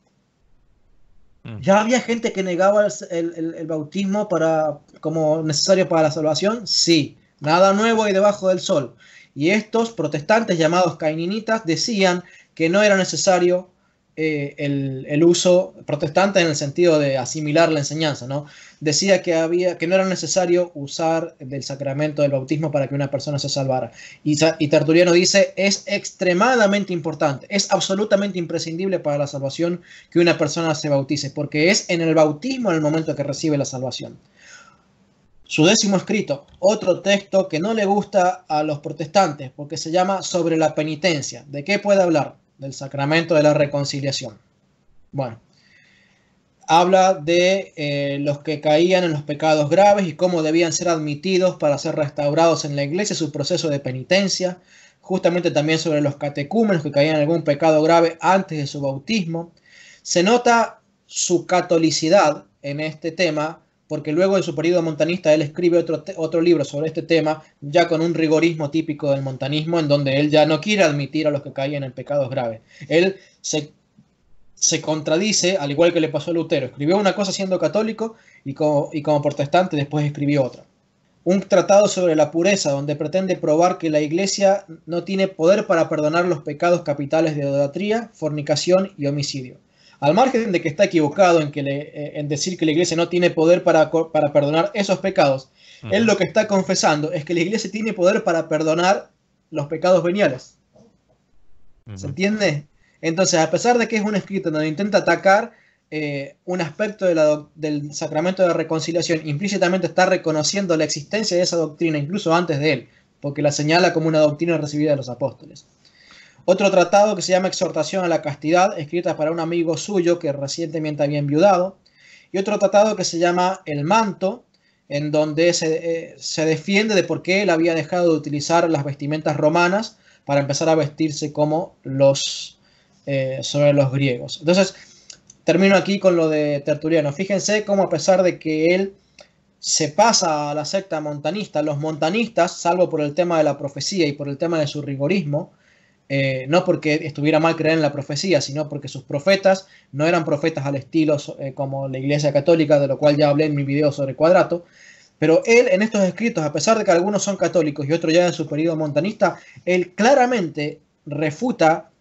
Mm. ¿Ya había gente que negaba el, bautismo para, como necesario para la salvación? Sí, nada nuevo y debajo del sol. Y estos protestantes llamados caininitas decían que no era necesario eh, el, uso protestante en el sentido de asimilar la enseñanza, ¿no? Decía que, había, que no era necesario usar del sacramento del bautismo para que una persona se salvara. Y, y Tertuliano dice, es extremadamente importante, es absolutamente imprescindible para la salvación que una persona se bautice, porque es en el bautismo en el momento que recibe la salvación su décimo escrito, otro texto que no le gusta a los protestantes porque se llama Sobre la penitencia. ¿De qué puede hablar? Del sacramento de la reconciliación. Bueno, habla de eh, los que caían en los pecados graves y cómo debían ser admitidos para ser restaurados en la iglesia, su proceso de penitencia, justamente también sobre los catecúmenos que caían en algún pecado grave antes de su bautismo. Se nota su catolicidad en este tema, porque luego de su periodo montanista él escribe otro, otro libro sobre este tema, ya con un rigorismo típico del montanismo, en donde él ya no quiere admitir a los que caen en pecados graves. Él se, contradice, al igual que le pasó a Lutero. Escribió una cosa siendo católico y como, y como protestante después escribió otra un tratado sobre la pureza donde pretende probar que la Iglesia no tiene poder para perdonar los pecados capitales de idolatría, fornicación y homicidio. Al margen de que está equivocado eh, en, decir que la iglesia no tiene poder para, perdonar esos pecados, él lo que está confesando es que la iglesia tiene poder para perdonar los pecados veniales. ¿Se entiende? Entonces, a pesar de que es un escrito donde intenta atacar eh, un aspecto del sacramento de la reconciliación, implícitamente está reconociendo la existencia de esa doctrina incluso antes de él, porque la señala como una doctrina recibida de los apóstoles. Otro tratado que se llama Exhortación a la Castidad, escrita para un amigo suyo que recientemente había enviudado. Y otro tratado que se llama El Manto, en donde se, eh, defiende de por qué él había dejado de utilizar las vestimentas romanas para empezar a vestirse como los eh, sobre los griegos. Entonces, termino aquí con lo de Tertuliano. Fíjense cómo a pesar de que él se pasa a la secta montanista, los montanistas, salvo por el tema de la profecía y por el tema de su rigorismo, eh, no porque estuviera mal creer en la profecía, sino porque sus profetas no eran profetas al estilo eh, como la Iglesia Católica, de lo cual ya hablé en mi video sobre Cuadrato. Pero él en estos escritos, a pesar de que algunos son católicos y otros ya en su periodo montanista, él claramente refuta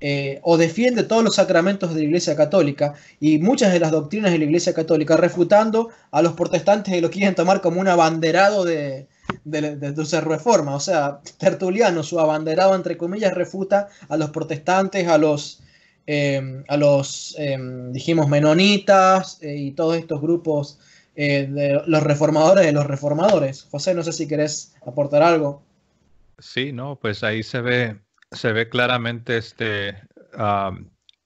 eh, o defiende todos los sacramentos de la Iglesia Católica y muchas de las doctrinas de la Iglesia Católica, refutando a los protestantes que lo quieren tomar como un abanderado de, de, de, reforma. O sea, Tertuliano, su abanderado, entre comillas, refuta a los protestantes, a los, em, a los em, dijimos, menonitas eh, y todos estos grupos eh, de los reformadores de los reformadores. José, no sé si querés aportar algo. Sí, no, pues ahí se ve, se ve claramente este,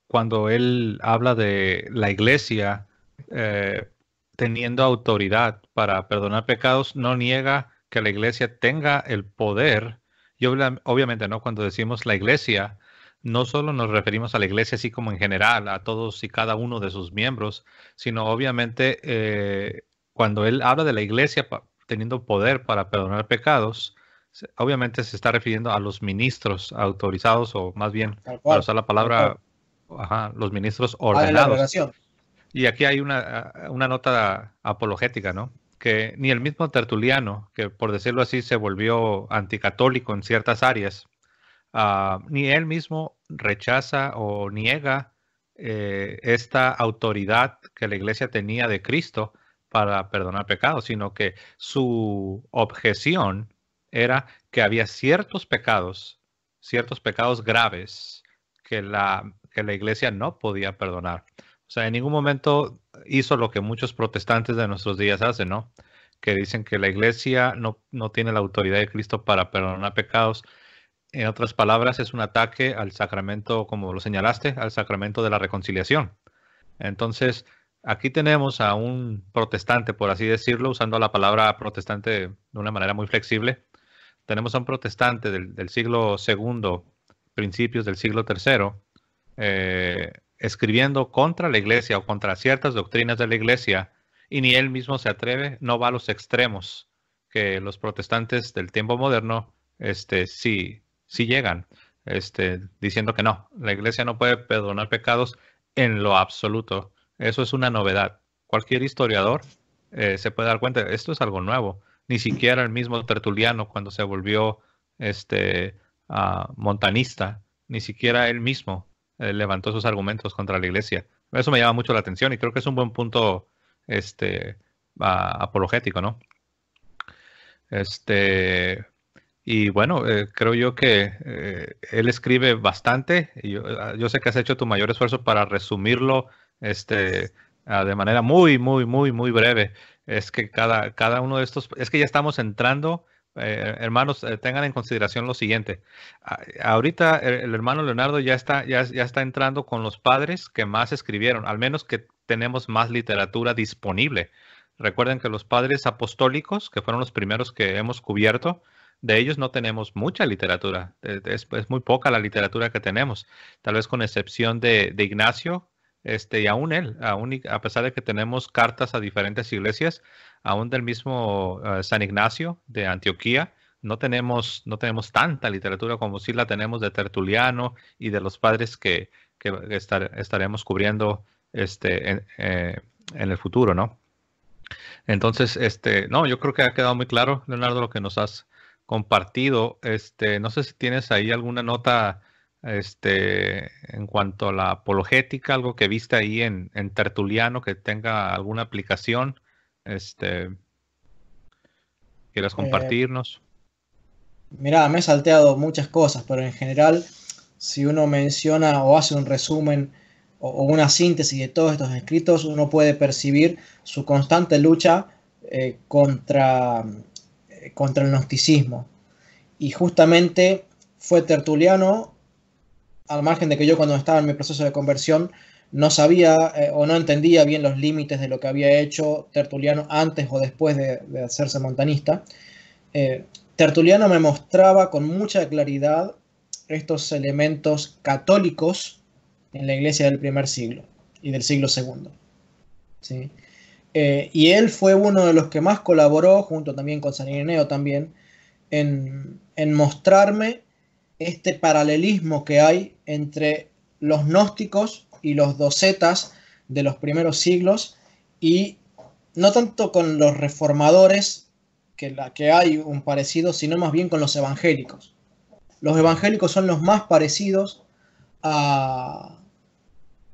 cuando él habla de la iglesia eh, teniendo autoridad para perdonar pecados, no niega que la iglesia tenga el poder, y obviamente, ¿no? Cuando decimos la iglesia, no solo nos referimos a la iglesia así como en general, a todos y cada uno de sus miembros, sino obviamente eh, cuando él habla de la iglesia teniendo poder para perdonar pecados, obviamente se está refiriendo a los ministros autorizados o más bien, para usar la palabra, los ministros ah, ordenados. Y aquí hay una, una nota apologética, ¿no? ni el mismo Tertuliano, que por decirlo así se volvió anticatólico en ciertas áreas, ah, ni él mismo rechaza o niega eh, esta autoridad que la iglesia tenía de Cristo para perdonar pecados, sino que su objeción era que había ciertos pecados, ciertos pecados graves que la, que la iglesia no podía perdonar. O sea, en ningún momento hizo lo que muchos protestantes de nuestros días hacen, ¿no? Que dicen que la iglesia no, tiene la autoridad de Cristo para perdonar pecados. En otras palabras, es un ataque al sacramento, como lo señalaste, al sacramento de la reconciliación. Entonces, aquí tenemos a un protestante, por así decirlo, usando la palabra protestante de una manera muy flexible. Tenemos a un protestante del, siglo II, principios del siglo III, eh, escribiendo contra la iglesia o contra ciertas doctrinas de la iglesia, y ni él mismo se atreve, no va a los extremos que los protestantes del tiempo moderno este, sí, sí llegan, este, diciendo que no, la iglesia no puede perdonar pecados en lo absoluto. Eso es una novedad. Cualquier historiador eh, se puede dar cuenta, esto es algo nuevo. Ni siquiera el mismo Tertuliano cuando se volvió este, ah, montanista, ni siquiera él mismo eh, levantó sus argumentos contra la iglesia. Eso me llama mucho la atención y creo que es un buen punto este, apologético, ¿no? Este, y bueno, eh, creo yo que eh, él escribe bastante. Y ah, yo, sé que has hecho tu mayor esfuerzo para resumirlo este, ah, de manera muy, muy, muy, muy breve. Es que cada, cada uno de estos, es que ya estamos entrando eh, hermanos, eh, tengan en consideración lo siguiente. ahorita eh, el, hermano Leonardo ya está, ya, ya está entrando con los padres que más escribieron, al menos que tenemos más literatura disponible. Recuerden que los padres apostólicos, que fueron los primeros que hemos cubierto, de ellos no tenemos mucha literatura, es, muy poca la literatura que tenemos, tal vez con excepción de, Ignacio, este, y aún él, aún, a pesar de que tenemos cartas a diferentes iglesias, aún del mismo eh, San Ignacio de Antioquía, no tenemos, no tenemos tanta literatura como si la tenemos de Tertuliano y de los padres que, estaremos cubriendo este, eh, en, el futuro, ¿no? Entonces, este, no, yo creo que ha quedado muy claro, Leonardo, lo que nos has compartido. Este, no sé si tienes ahí alguna nota este, en cuanto a la apologética, algo que viste ahí en, en Tertuliano que tenga alguna aplicación este, ¿Quieres eh, compartirnos? Mira, mirá, me he salteado muchas cosas, pero en general, si uno menciona o hace un resumen o, una síntesis de todos estos escritos, uno puede percibir su constante lucha eh, contra, eh, contra el gnosticismo. Y justamente fue Tertuliano, al margen de que yo cuando estaba en mi proceso de conversión, no sabía eh, o no entendía bien los límites de lo que había hecho Tertuliano antes o después de, hacerse montanista. Eh, Tertuliano me mostraba con mucha claridad estos elementos católicos en la iglesia del primer siglo y del siglo segundo. Eh, y él fue uno de los que más colaboró, junto también con San Ireneo también, en, en mostrarme este paralelismo que hay entre los gnósticos y los docetas de los primeros siglos y no tanto con los reformadores, que, la, que hay un parecido, sino más bien con los evangélicos. Los evangélicos son los más parecidos a,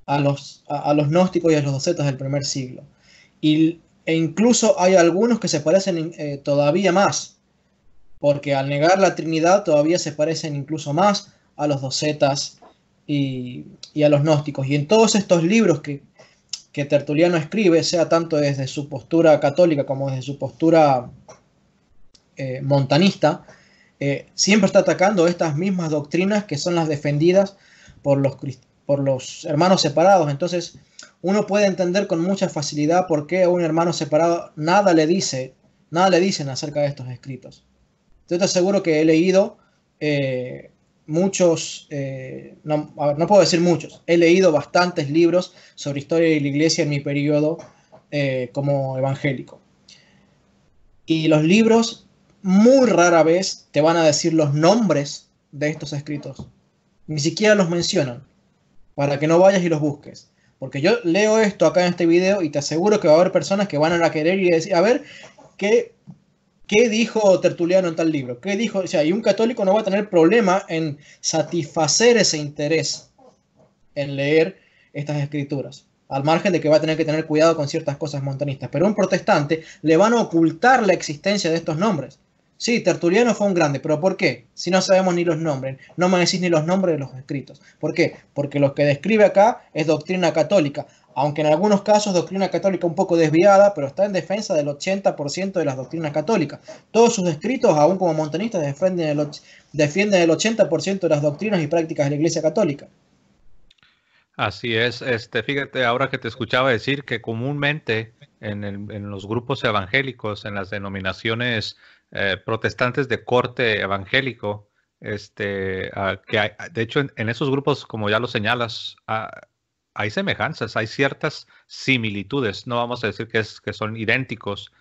los, a, los gnósticos y a los docetas del primer siglo. Y, e incluso hay algunos que se parecen eh, todavía más, porque al negar la Trinidad todavía se parecen incluso más a los docetas y, a los gnósticos. Y en todos estos libros que, Tertuliano escribe, sea tanto desde su postura católica como desde su postura eh, montanista, eh, siempre está atacando estas mismas doctrinas que son las defendidas por los, por los hermanos separados. Entonces, uno puede entender con mucha facilidad por qué a un hermano separado nada le dice, nada le dicen acerca de estos escritos. Yo te aseguro que he leído eh, muchos, eh, no, puedo decir muchos, he leído bastantes libros sobre historia de la iglesia en mi periodo eh, como evangélico. Y los libros muy rara vez te van a decir los nombres de estos escritos. Ni siquiera los mencionan, para que no vayas y los busques. Porque yo leo esto acá en este video y te aseguro que va a haber personas que van a querer y decir, a ver, ¿qué ¿Qué dijo Tertuliano en tal libro? ¿Qué dijo? O sea, y un católico no va a tener problema en satisfacer ese interés en leer estas escrituras, al margen de que va a tener que tener cuidado con ciertas cosas montanistas. Pero a un protestante le van a ocultar la existencia de estos nombres. Sí, Tertuliano fue un grande, pero ¿por qué? Si no sabemos ni los nombres, no me decís ni los nombres de los escritos. ¿Por qué? Porque lo que describe acá es doctrina católica aunque en algunos casos doctrina católica un poco desviada, pero está en defensa del 80% de las doctrinas católicas. Todos sus escritos, aún como montanistas, defienden el, 80% de las doctrinas y prácticas de la Iglesia Católica. Así es, este, fíjate, ahora que te escuchaba decir que comúnmente en, los grupos evangélicos, en las denominaciones eh, protestantes de corte evangélico, este, que de hecho en, esos grupos, como ya lo señalas, hay semejanzas, hay ciertas similitudes, no vamos a decir que, son idénticos,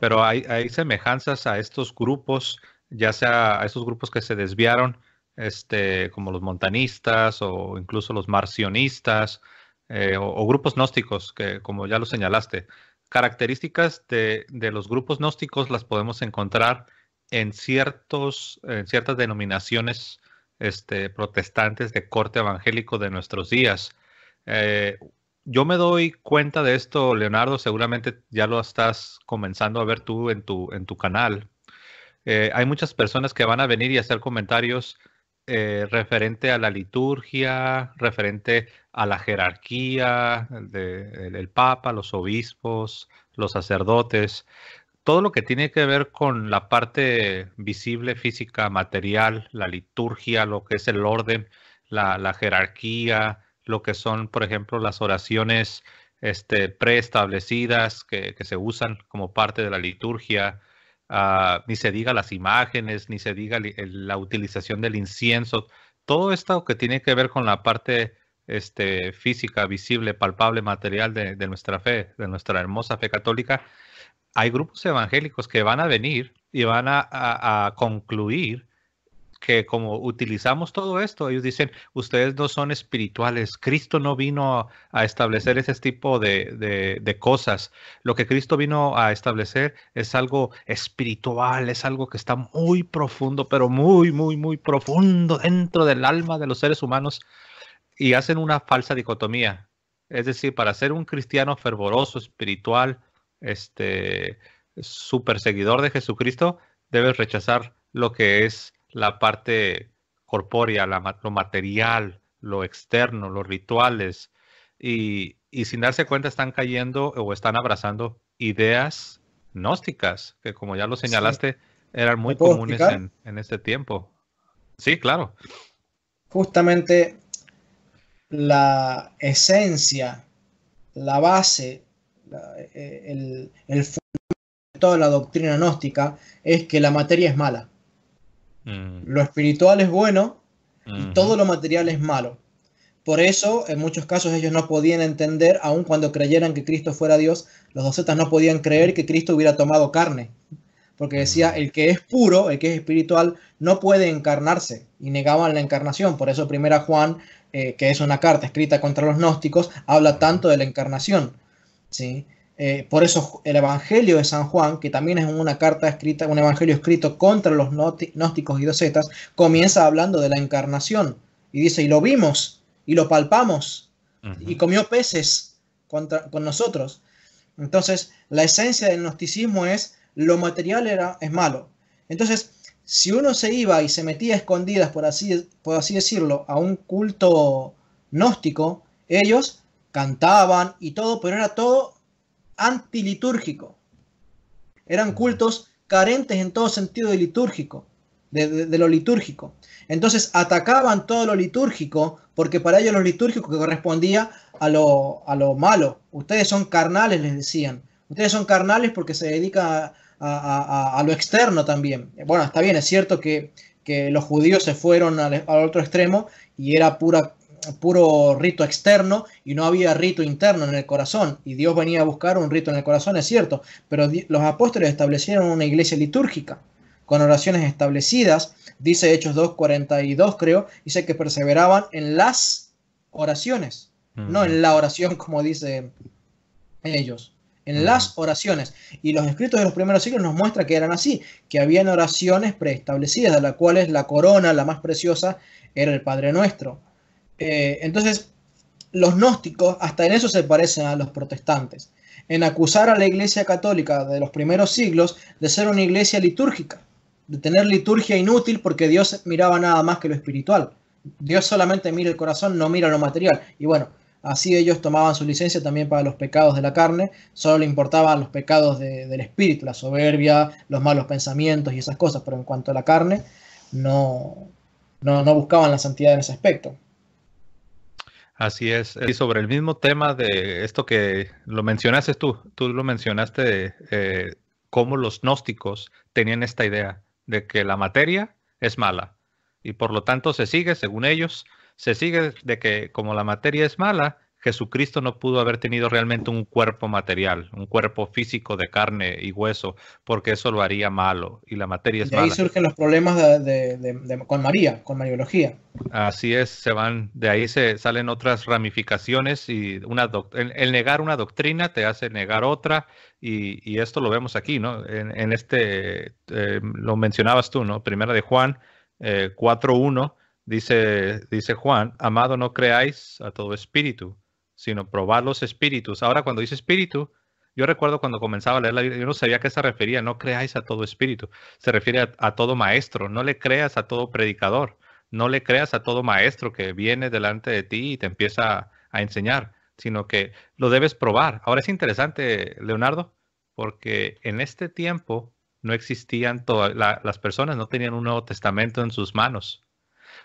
pero hay, semejanzas a estos grupos, ya sea a esos grupos que se desviaron, este, como los montanistas o incluso los marcionistas eh, o, grupos gnósticos, que como ya lo señalaste, características de, los grupos gnósticos las podemos encontrar en, ciertos, en ciertas denominaciones este, protestantes de corte evangélico de nuestros días. Eh, yo me doy cuenta de esto, Leonardo, seguramente ya lo estás comenzando a ver tú en tu, en tu canal. Eh, hay muchas personas que van a venir y hacer comentarios eh, referente a la liturgia, referente a la jerarquía del Papa, los obispos, los sacerdotes, todo lo que tiene que ver con la parte visible, física, material, la liturgia, lo que es el orden, la jerarquía, lo que son, por ejemplo, las oraciones este, preestablecidas que, se usan como parte de la liturgia, ah, ni se diga las imágenes, ni se diga la utilización del incienso, todo esto que tiene que ver con la parte este, física, visible, palpable, material de, nuestra fe, de nuestra hermosa fe católica, hay grupos evangélicos que van a venir y van a concluir que como utilizamos todo esto, ellos dicen, ustedes no son espirituales, Cristo no vino a establecer ese tipo de, cosas, lo que Cristo vino a establecer es algo espiritual, es algo que está muy profundo, pero muy, muy, muy profundo dentro del alma de los seres humanos y hacen una falsa dicotomía. Es decir, para ser un cristiano fervoroso, espiritual, este, perseguidor de Jesucristo, debes rechazar lo que es la parte corpórea, lo material, lo externo, los rituales, y, sin darse cuenta están cayendo o están abrazando ideas gnósticas, que como ya lo señalaste, eran muy comunes en, este tiempo. Sí, claro. Justamente la esencia, la base, eh, el, el fundamento de toda la doctrina gnóstica es que la materia es mala. Mm. Lo espiritual es bueno y todo lo material es malo. Por eso, en muchos casos, ellos no podían entender, aun cuando creyeran que Cristo fuera Dios, los docetas no podían creer que Cristo hubiera tomado carne. Porque decía, el que es puro, el que es espiritual, no puede encarnarse. Y negaban la encarnación. Por eso, primera Juan, eh, que es una carta escrita contra los gnósticos, habla tanto de la encarnación. ¿sí? Eh, por eso el Evangelio de San Juan, que también es una carta escrita, un evangelio escrito contra los gnósticos y docetas, comienza hablando de la encarnación. Y dice, y lo vimos, y lo palpamos, y comió peces con nosotros. Entonces, la esencia del gnosticismo es lo material era, es malo. Entonces, si uno se iba y se metía a escondidas, por así, por así decirlo, a un culto gnóstico, ellos cantaban y todo, pero era todo antilitúrgico. Eran cultos carentes en todo sentido de litúrgico, de, lo litúrgico. Entonces atacaban todo lo litúrgico, porque para ellos lo litúrgico correspondía a lo, malo. Ustedes son carnales, les decían. Ustedes son carnales porque se dedica a, lo externo también. Bueno, está bien, es cierto que, los judíos se fueron al, otro extremo y era pura puro rito externo y no había rito interno en el corazón. Y Dios venía a buscar un rito en el corazón, es cierto, pero los apóstoles establecieron una iglesia litúrgica con oraciones establecidas. Dice Hechos 2.42, creo, dice que perseveraban en las oraciones, no en la oración como dicen ellos en las oraciones. Y los escritos de los primeros siglos nos muestran que eran así, que habían oraciones preestablecidas, de las cuales la corona, la más preciosa, era el Padre Nuestro. Eh, entonces, los gnósticos hasta en eso se parecen a los protestantes, en acusar a la Iglesia Católica de los primeros siglos de ser una iglesia litúrgica, de tener liturgia inútil porque Dios miraba nada más que lo espiritual. Dios solamente mira el corazón, no mira lo material. Y bueno, así ellos tomaban su licencia también para los pecados de la carne, solo le importaban los pecados del espíritu, la soberbia, los malos pensamientos y esas cosas, pero en cuanto a la carne, no, no buscaban la santidad en ese aspecto. Así es. Y sobre el mismo tema de esto que lo mencionaste tú, tú lo mencionaste de eh, cómo los gnósticos tenían esta idea de que la materia es mala y por lo tanto se sigue, según ellos, se sigue de que como la materia es mala, Jesucristo no pudo haber tenido realmente un cuerpo material, un cuerpo físico de carne y hueso, porque eso lo haría malo y la materia es de ahí surgen los problemas con María, con Mariología. Así es, se van, de ahí se salen otras ramificaciones y una el, negar una doctrina te hace negar otra y, esto lo vemos aquí, ¿no? En, este, eh, lo mencionabas tú, ¿no? Primera de Juan 4.1. Eh, dice, dice Juan, amado no creáis a todo espíritu, sino probar los espíritus. Ahora, cuando dice espíritu, yo recuerdo cuando comenzaba a leer la Biblia, yo no sabía a qué se refería, no creáis a todo espíritu, se refiere a, todo maestro, no le creas a todo predicador, no le creas a todo maestro que viene delante de ti y te empieza a, enseñar, sino que lo debes probar. Ahora es interesante, Leonardo, porque en este tiempo no existían todas, las personas no tenían un Nuevo Testamento en sus manos,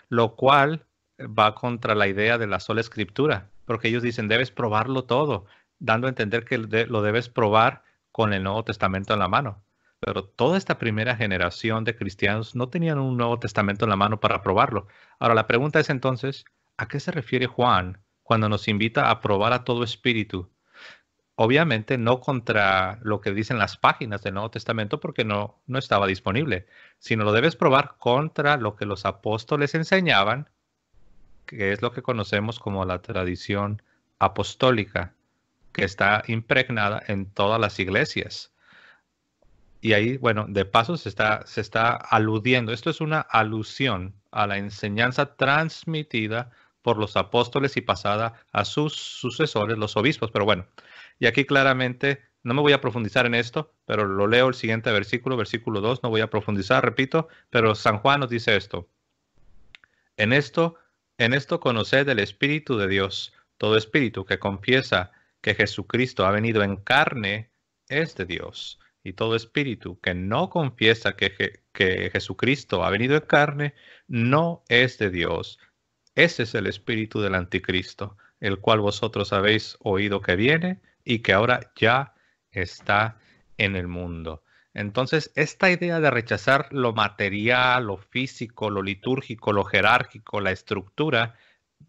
lo cual va contra la idea de la sola escritura, porque ellos dicen, debes probarlo todo, dando a entender que lo debes probar con el Nuevo Testamento en la mano. Pero toda esta primera generación de cristianos no tenían un Nuevo Testamento en la mano para probarlo. Ahora la pregunta es entonces, ¿a qué se refiere Juan cuando nos invita a probar a todo espíritu? Obviamente no contra lo que dicen las páginas del Nuevo Testamento porque no, no estaba disponible, sino lo debes probar contra lo que los apóstoles enseñaban que es lo que conocemos como la tradición apostólica, que está impregnada en todas las iglesias. Y ahí, bueno, de paso se está, se está aludiendo, esto es una alusión a la enseñanza transmitida por los apóstoles y pasada a sus sucesores, los obispos. Pero bueno, y aquí claramente no me voy a profundizar en esto, pero lo leo el siguiente versículo, versículo 2, no voy a profundizar, repito, pero San Juan nos dice esto. En esto en esto conoced el Espíritu de Dios. Todo espíritu que confiesa que Jesucristo ha venido en carne es de Dios. Y todo espíritu que no confiesa que, que Jesucristo ha venido en carne no es de Dios. Ese es el espíritu del anticristo, el cual vosotros habéis oído que viene y que ahora ya está en el mundo. Entonces, esta idea de rechazar lo material, lo físico, lo litúrgico, lo jerárquico, la estructura,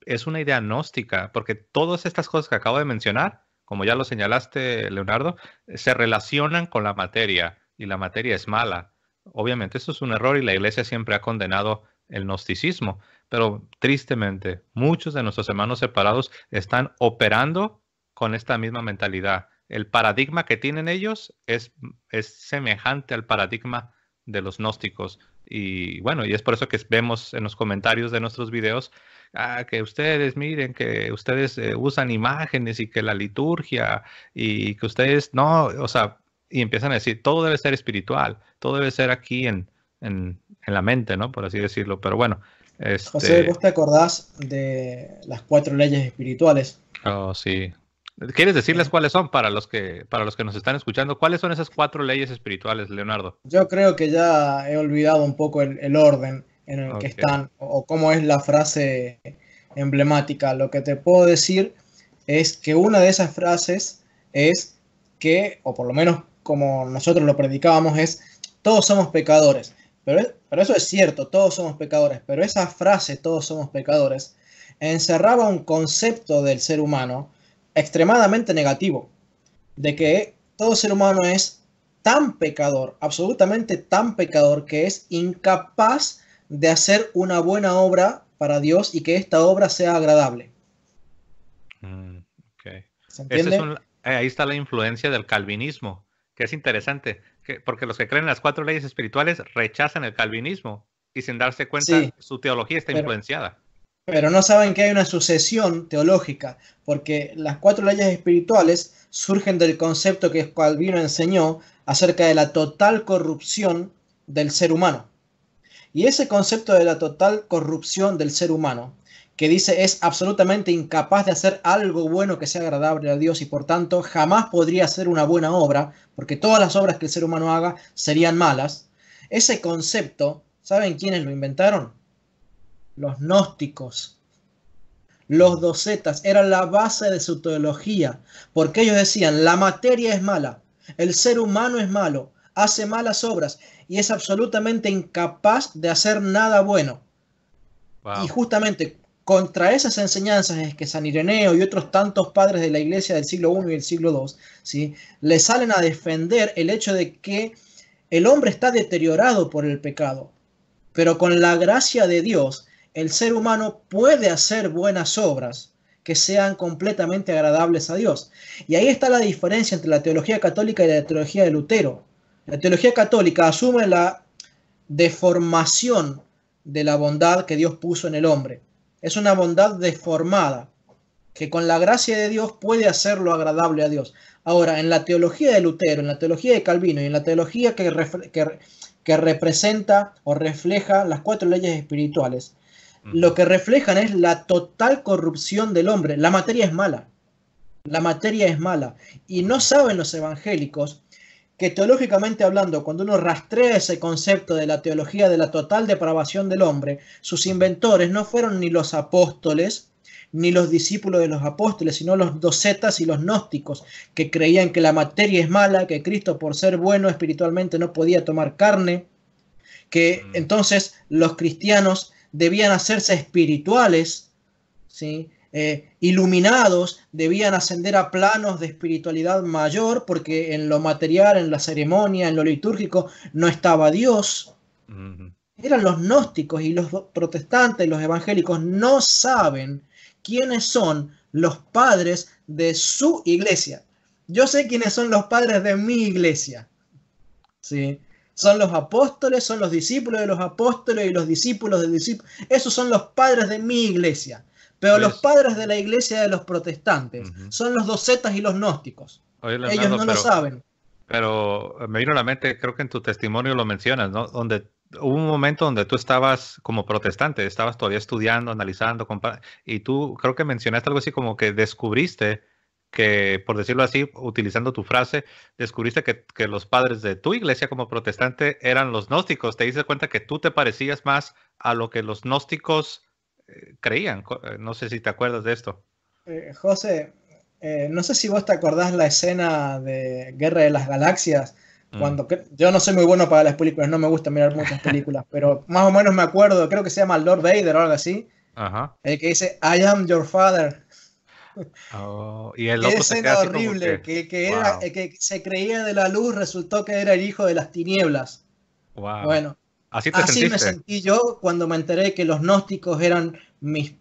es una idea gnóstica, porque todas estas cosas que acabo de mencionar, como ya lo señalaste, Leonardo, se relacionan con la materia y la materia es mala. Obviamente, eso es un error y la iglesia siempre ha condenado el gnosticismo, pero tristemente, muchos de nuestros hermanos separados están operando con esta misma mentalidad el paradigma que tienen ellos es, es semejante al paradigma de los gnósticos. Y bueno, y es por eso que vemos en los comentarios de nuestros videos ah, que ustedes miren, que ustedes eh, usan imágenes y que la liturgia y que ustedes no, o sea, y empiezan a decir, todo debe ser espiritual, todo debe ser aquí en, en, la mente, ¿no? Por así decirlo. Pero bueno. Este... José, te acordás de las cuatro leyes espirituales? Oh, sí, ¿Quieres decirles cuáles son para los que para los que nos están escuchando? ¿Cuáles son esas cuatro leyes espirituales, Leonardo? Yo creo que ya he olvidado un poco el, orden en el que están o cómo es la frase emblemática. Lo que te puedo decir es que una de esas frases es que, o por lo menos como nosotros lo predicábamos, es todos somos pecadores. Pero, pero eso es cierto, todos somos pecadores. Pero esa frase, todos somos pecadores, encerraba un concepto del ser humano extremadamente negativo, de que todo ser humano es tan pecador, absolutamente tan pecador, que es incapaz de hacer una buena obra para Dios y que esta obra sea agradable. Mm, eh, ahí está la influencia del calvinismo, que es interesante, porque los que creen en las cuatro leyes espirituales rechazan el calvinismo y sin darse cuenta su teología está influenciada pero no saben que hay una sucesión teológica, porque las cuatro leyes espirituales surgen del concepto que Calvino enseñó acerca de la total corrupción del ser humano. Y ese concepto de la total corrupción del ser humano, que dice es absolutamente incapaz de hacer algo bueno que sea agradable a Dios y por tanto jamás podría hacer una buena obra, porque todas las obras que el ser humano haga serían malas, ese concepto, ¿saben quiénes lo inventaron? los gnósticos, los docetas, eran la base de su teología, porque ellos decían, la materia es mala, el ser humano es malo, hace malas obras y es absolutamente incapaz de hacer nada bueno. Y justamente contra esas enseñanzas es que San Ireneo y otros tantos padres de la iglesia del siglo I y el siglo II ¿sí? le salen a defender el hecho de que el hombre está deteriorado por el pecado, pero con la gracia de Dios el ser humano puede hacer buenas obras que sean completamente agradables a Dios. Y ahí está la diferencia entre la teología católica y la teología de Lutero. La teología católica asume la deformación de la bondad que Dios puso en el hombre. Es una bondad deformada, que con la gracia de Dios puede hacerlo agradable a Dios. Ahora, en la teología de Lutero, en la teología de Calvino y en la teología que, representa o refleja las cuatro leyes espirituales, lo que reflejan es la total corrupción del hombre. La materia es mala. La materia es mala. Y no saben los evangélicos que teológicamente hablando, cuando uno rastrea ese concepto de la teología de la total depravación del hombre, sus inventores no fueron ni los apóstoles, ni los discípulos de los apóstoles, sino los docetas y los gnósticos, que creían que la materia es mala, que Cristo por ser bueno espiritualmente no podía tomar carne, que mm. entonces los cristianos debían hacerse espirituales, ¿sí? Eh, iluminados, debían ascender a planos de espiritualidad mayor, porque en lo material, en la ceremonia, en lo litúrgico, no estaba Dios. Eran los gnósticos y los protestantes, los evangélicos, no saben quiénes son los padres de su iglesia. Yo sé quiénes son los padres de mi iglesia. ¿sí? Son los apóstoles, son los discípulos de los apóstoles y los discípulos de discípulos. Esos son los padres de mi iglesia. Pero pues- los padres de la iglesia de los protestantes son los docetas y los gnósticos. Ellos no lo saben. Pero me vino a la mente, creo que en tu testimonio lo mencionas, ¿no? Donde hubo un momento donde tú estabas como protestante, estabas todavía estudiando, analizando, y tú creo que mencionaste algo así como que descubriste que, por decirlo así, utilizando tu frase, descubriste que, los padres de tu iglesia como protestante eran los gnósticos. Te diste cuenta que tú te parecías más a lo que los gnósticos eh, creían. Eh, no sé si te acuerdas de esto. Eh, José, no sé si vos te acordás la escena de Guerra de las Galaxias. Mm. Cuando, yo no soy muy bueno para las películas, no me gusta mirar muchas películas, pero más o menos me acuerdo, creo que se llama Lord Vader o algo así, el que dice, I am your father. Oh, y el otro se queda horrible, que, que, se creía de la luz, resultó que era el hijo de las tinieblas. Bueno, así, me sentí yo cuando me enteré que los gnósticos eran mis,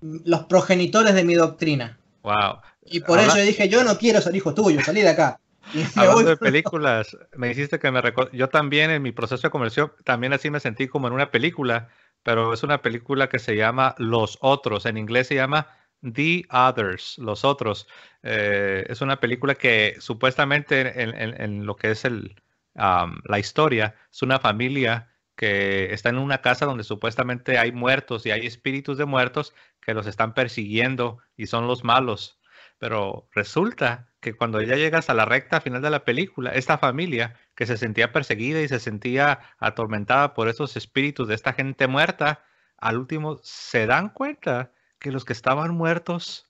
los progenitores de mi doctrina. Wow. Y por eso dije, yo no quiero ser hijo tuyo, salí de acá. Hablando de películas, me hiciste que me Yo también en mi proceso de conversión, también así me sentí como en una película, pero es una película que se llama Los Otros. En inglés se llama The Others, Los Otros. Eh, es una película que supuestamente en, lo que es el, la historia, es una familia que está en una casa donde supuestamente hay muertos y hay espíritus de muertos que los están persiguiendo y son los malos. Pero resulta que cuando ya llegas a la recta final de la película, esta familia que se sentía perseguida y se sentía atormentada por esos espíritus de esta gente muerta, al último se dan cuenta que los que estaban muertos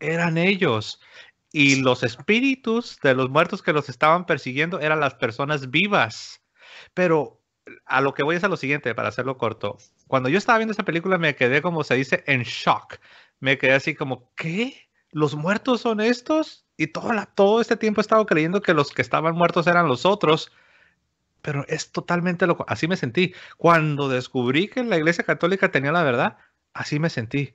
eran ellos y los espíritus de los muertos que los estaban persiguiendo eran las personas vivas. Pero a lo que voy es a lo siguiente, para hacerlo corto. Cuando yo estaba viendo esa película me quedé, como se dice, en shock. Me quedé así como, ¿qué? ¿Los muertos son estos? Y todo, todo este tiempo he estado creyendo que los que estaban muertos eran los otros. Pero es totalmente loco. Así me sentí. Cuando descubrí que la iglesia católica tenía la verdad, así me sentí.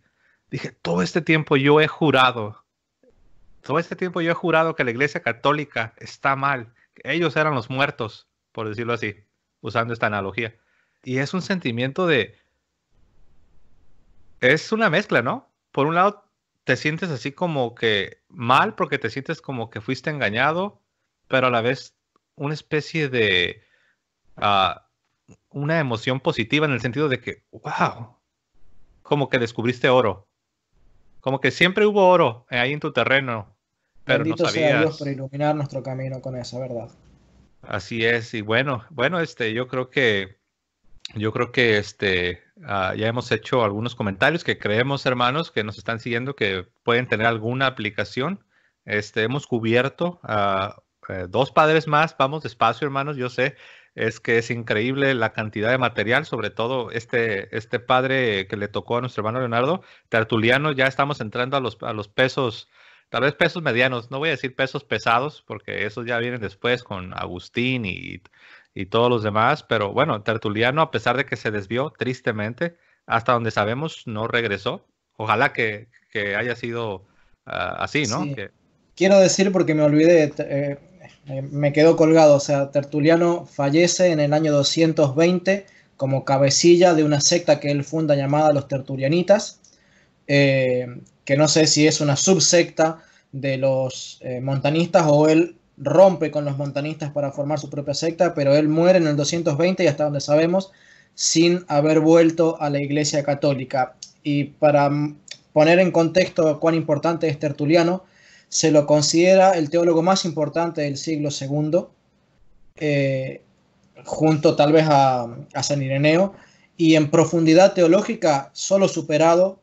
Dije, todo este tiempo yo he jurado, todo este tiempo yo he jurado que la iglesia católica está mal. Ellos eran los muertos, por decirlo así, usando esta analogía. Y es un sentimiento de... Es una mezcla, ¿no? Por un lado, te sientes así como que mal porque te sientes como que fuiste engañado, pero a la vez una especie de... Ah, una emoción positiva en el sentido de que, wow, como que descubriste oro como que siempre hubo oro eh, ahí en tu terreno, pero Bendito no Sea Dios por iluminar nuestro camino con esa verdad. Así es, y bueno, bueno, este, yo creo que, yo creo que este, ah, ya hemos hecho algunos comentarios que creemos, hermanos, que nos están siguiendo, que pueden tener alguna aplicación. Este, hemos cubierto a ah, eh, dos padres más, vamos despacio, hermanos, yo sé, es que es increíble la cantidad de material, sobre todo este, este padre que le tocó a nuestro hermano Leonardo, Tertuliano, ya estamos entrando a los, a los pesos, tal vez pesos medianos, no voy a decir pesos pesados, porque esos ya vienen después con Agustín y, y todos los demás, pero bueno, Tertuliano, a pesar de que se desvió tristemente, hasta donde sabemos, no regresó. Ojalá que, haya sido ah, así, ¿no? Quiero decir, porque me olvidé, eh, me quedó colgado. O sea, Tertuliano fallece en el año 220 como cabecilla de una secta que él funda llamada los Tertulianitas, eh, que no sé si es una subsecta de los eh, montanistas o él rompe con los montanistas para formar su propia secta, pero él muere en el 220 y hasta donde sabemos, sin haber vuelto a la Iglesia Católica. Y para mm, poner en contexto cuán importante es Tertuliano, se lo considera el teólogo más importante del siglo II, eh, junto tal vez a, San Ireneo, y en profundidad teológica solo superado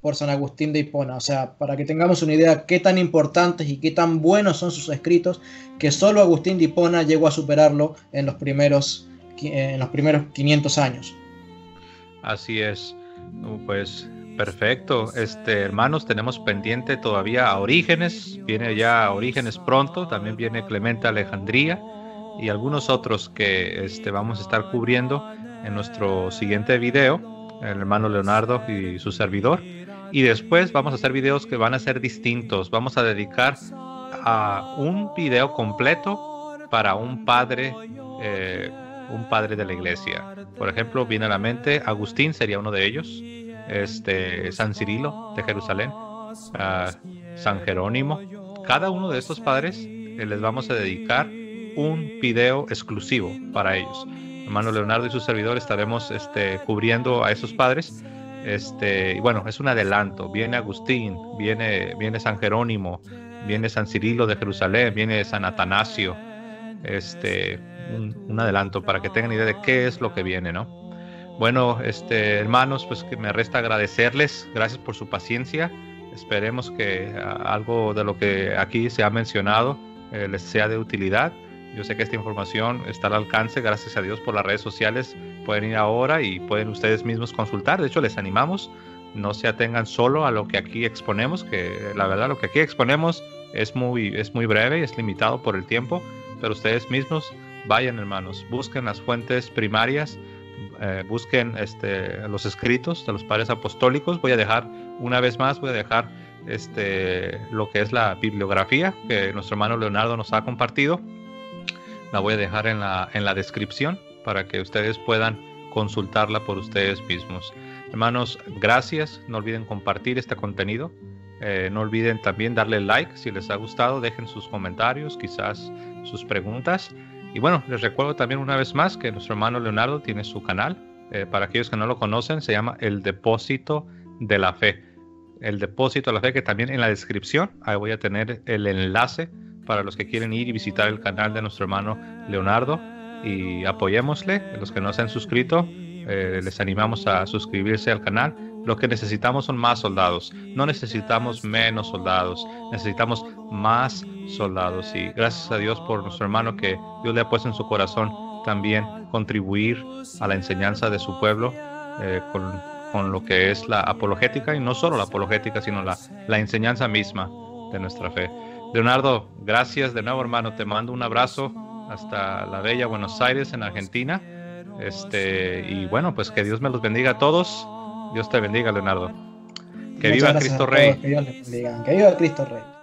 por San Agustín de Hipona. O sea, para que tengamos una idea qué tan importantes y qué tan buenos son sus escritos, que solo Agustín de Hipona llegó a superarlo en los primeros, en los primeros 500 años. Así es. Pues Perfecto. Este, hermanos, tenemos pendiente todavía a Orígenes. Viene ya Orígenes pronto. También viene Clemente Alejandría y algunos otros que este, vamos a estar cubriendo en nuestro siguiente video, el hermano Leonardo y su servidor. Y después vamos a hacer videos que van a ser distintos. Vamos a dedicar a un video completo para un padre, eh, un padre de la iglesia. Por ejemplo, viene a la mente Agustín sería uno de ellos este, San Cirilo de Jerusalén, San Jerónimo. Cada uno de estos padres eh, les vamos a dedicar un video exclusivo para ellos. Hermano Leonardo y su servidor estaremos este, cubriendo a esos padres. Este, y bueno, es un adelanto. Viene Agustín, viene, viene San Jerónimo, viene San Cirilo de Jerusalén, viene San Atanasio. Este, un adelanto para que tengan idea de qué es lo que viene, ¿no? Bueno, este, hermanos, pues que me resta agradecerles. Gracias por su paciencia. Esperemos que ah, algo de lo que aquí se ha mencionado eh, les sea de utilidad. Yo sé que esta información está al alcance, gracias a Dios, por las redes sociales. Pueden ir ahora y pueden ustedes mismos consultar. De hecho, les animamos. No se atengan solo a lo que aquí exponemos, que la verdad lo que aquí exponemos es muy, es muy breve, es limitado por el tiempo, pero ustedes mismos vayan hermanos, busquen las fuentes primarias eh, busquen este, los escritos de los padres apostólicos. Voy a dejar, una vez más, voy a dejar este, lo que es la bibliografía que nuestro hermano Leonardo nos ha compartido. La voy a dejar en la, descripción para que ustedes puedan consultarla por ustedes mismos. Hermanos, gracias. No olviden compartir este contenido. Eh, no olviden también darle like si les ha gustado. Dejen sus comentarios, quizás sus preguntas. Y bueno, les recuerdo también una vez más que nuestro hermano Leonardo tiene su canal. Eh, para aquellos que no lo conocen, se llama El Depósito de la Fe. El Depósito de la Fe, que también en la descripción, ahí voy a tener el enlace para los que quieren ir y visitar el canal de nuestro hermano Leonardo. Y apoyémosle. Los que no se han suscrito, eh, les animamos a suscribirse al canal lo que necesitamos son más soldados. No necesitamos menos soldados. Necesitamos más soldados. Y gracias a Dios por nuestro hermano que Dios le ha puesto en su corazón también contribuir a la enseñanza de su pueblo eh, con, lo que es la apologética y no solo la apologética, sino la, la enseñanza misma de nuestra fe. Leonardo, gracias de nuevo hermano. Te mando un abrazo hasta la bella Buenos Aires en Argentina. Este, y bueno, pues que Dios me los bendiga a todos Dios te bendiga, Leonardo. Que viva Cristo Rey. que Que viva Cristo Rey.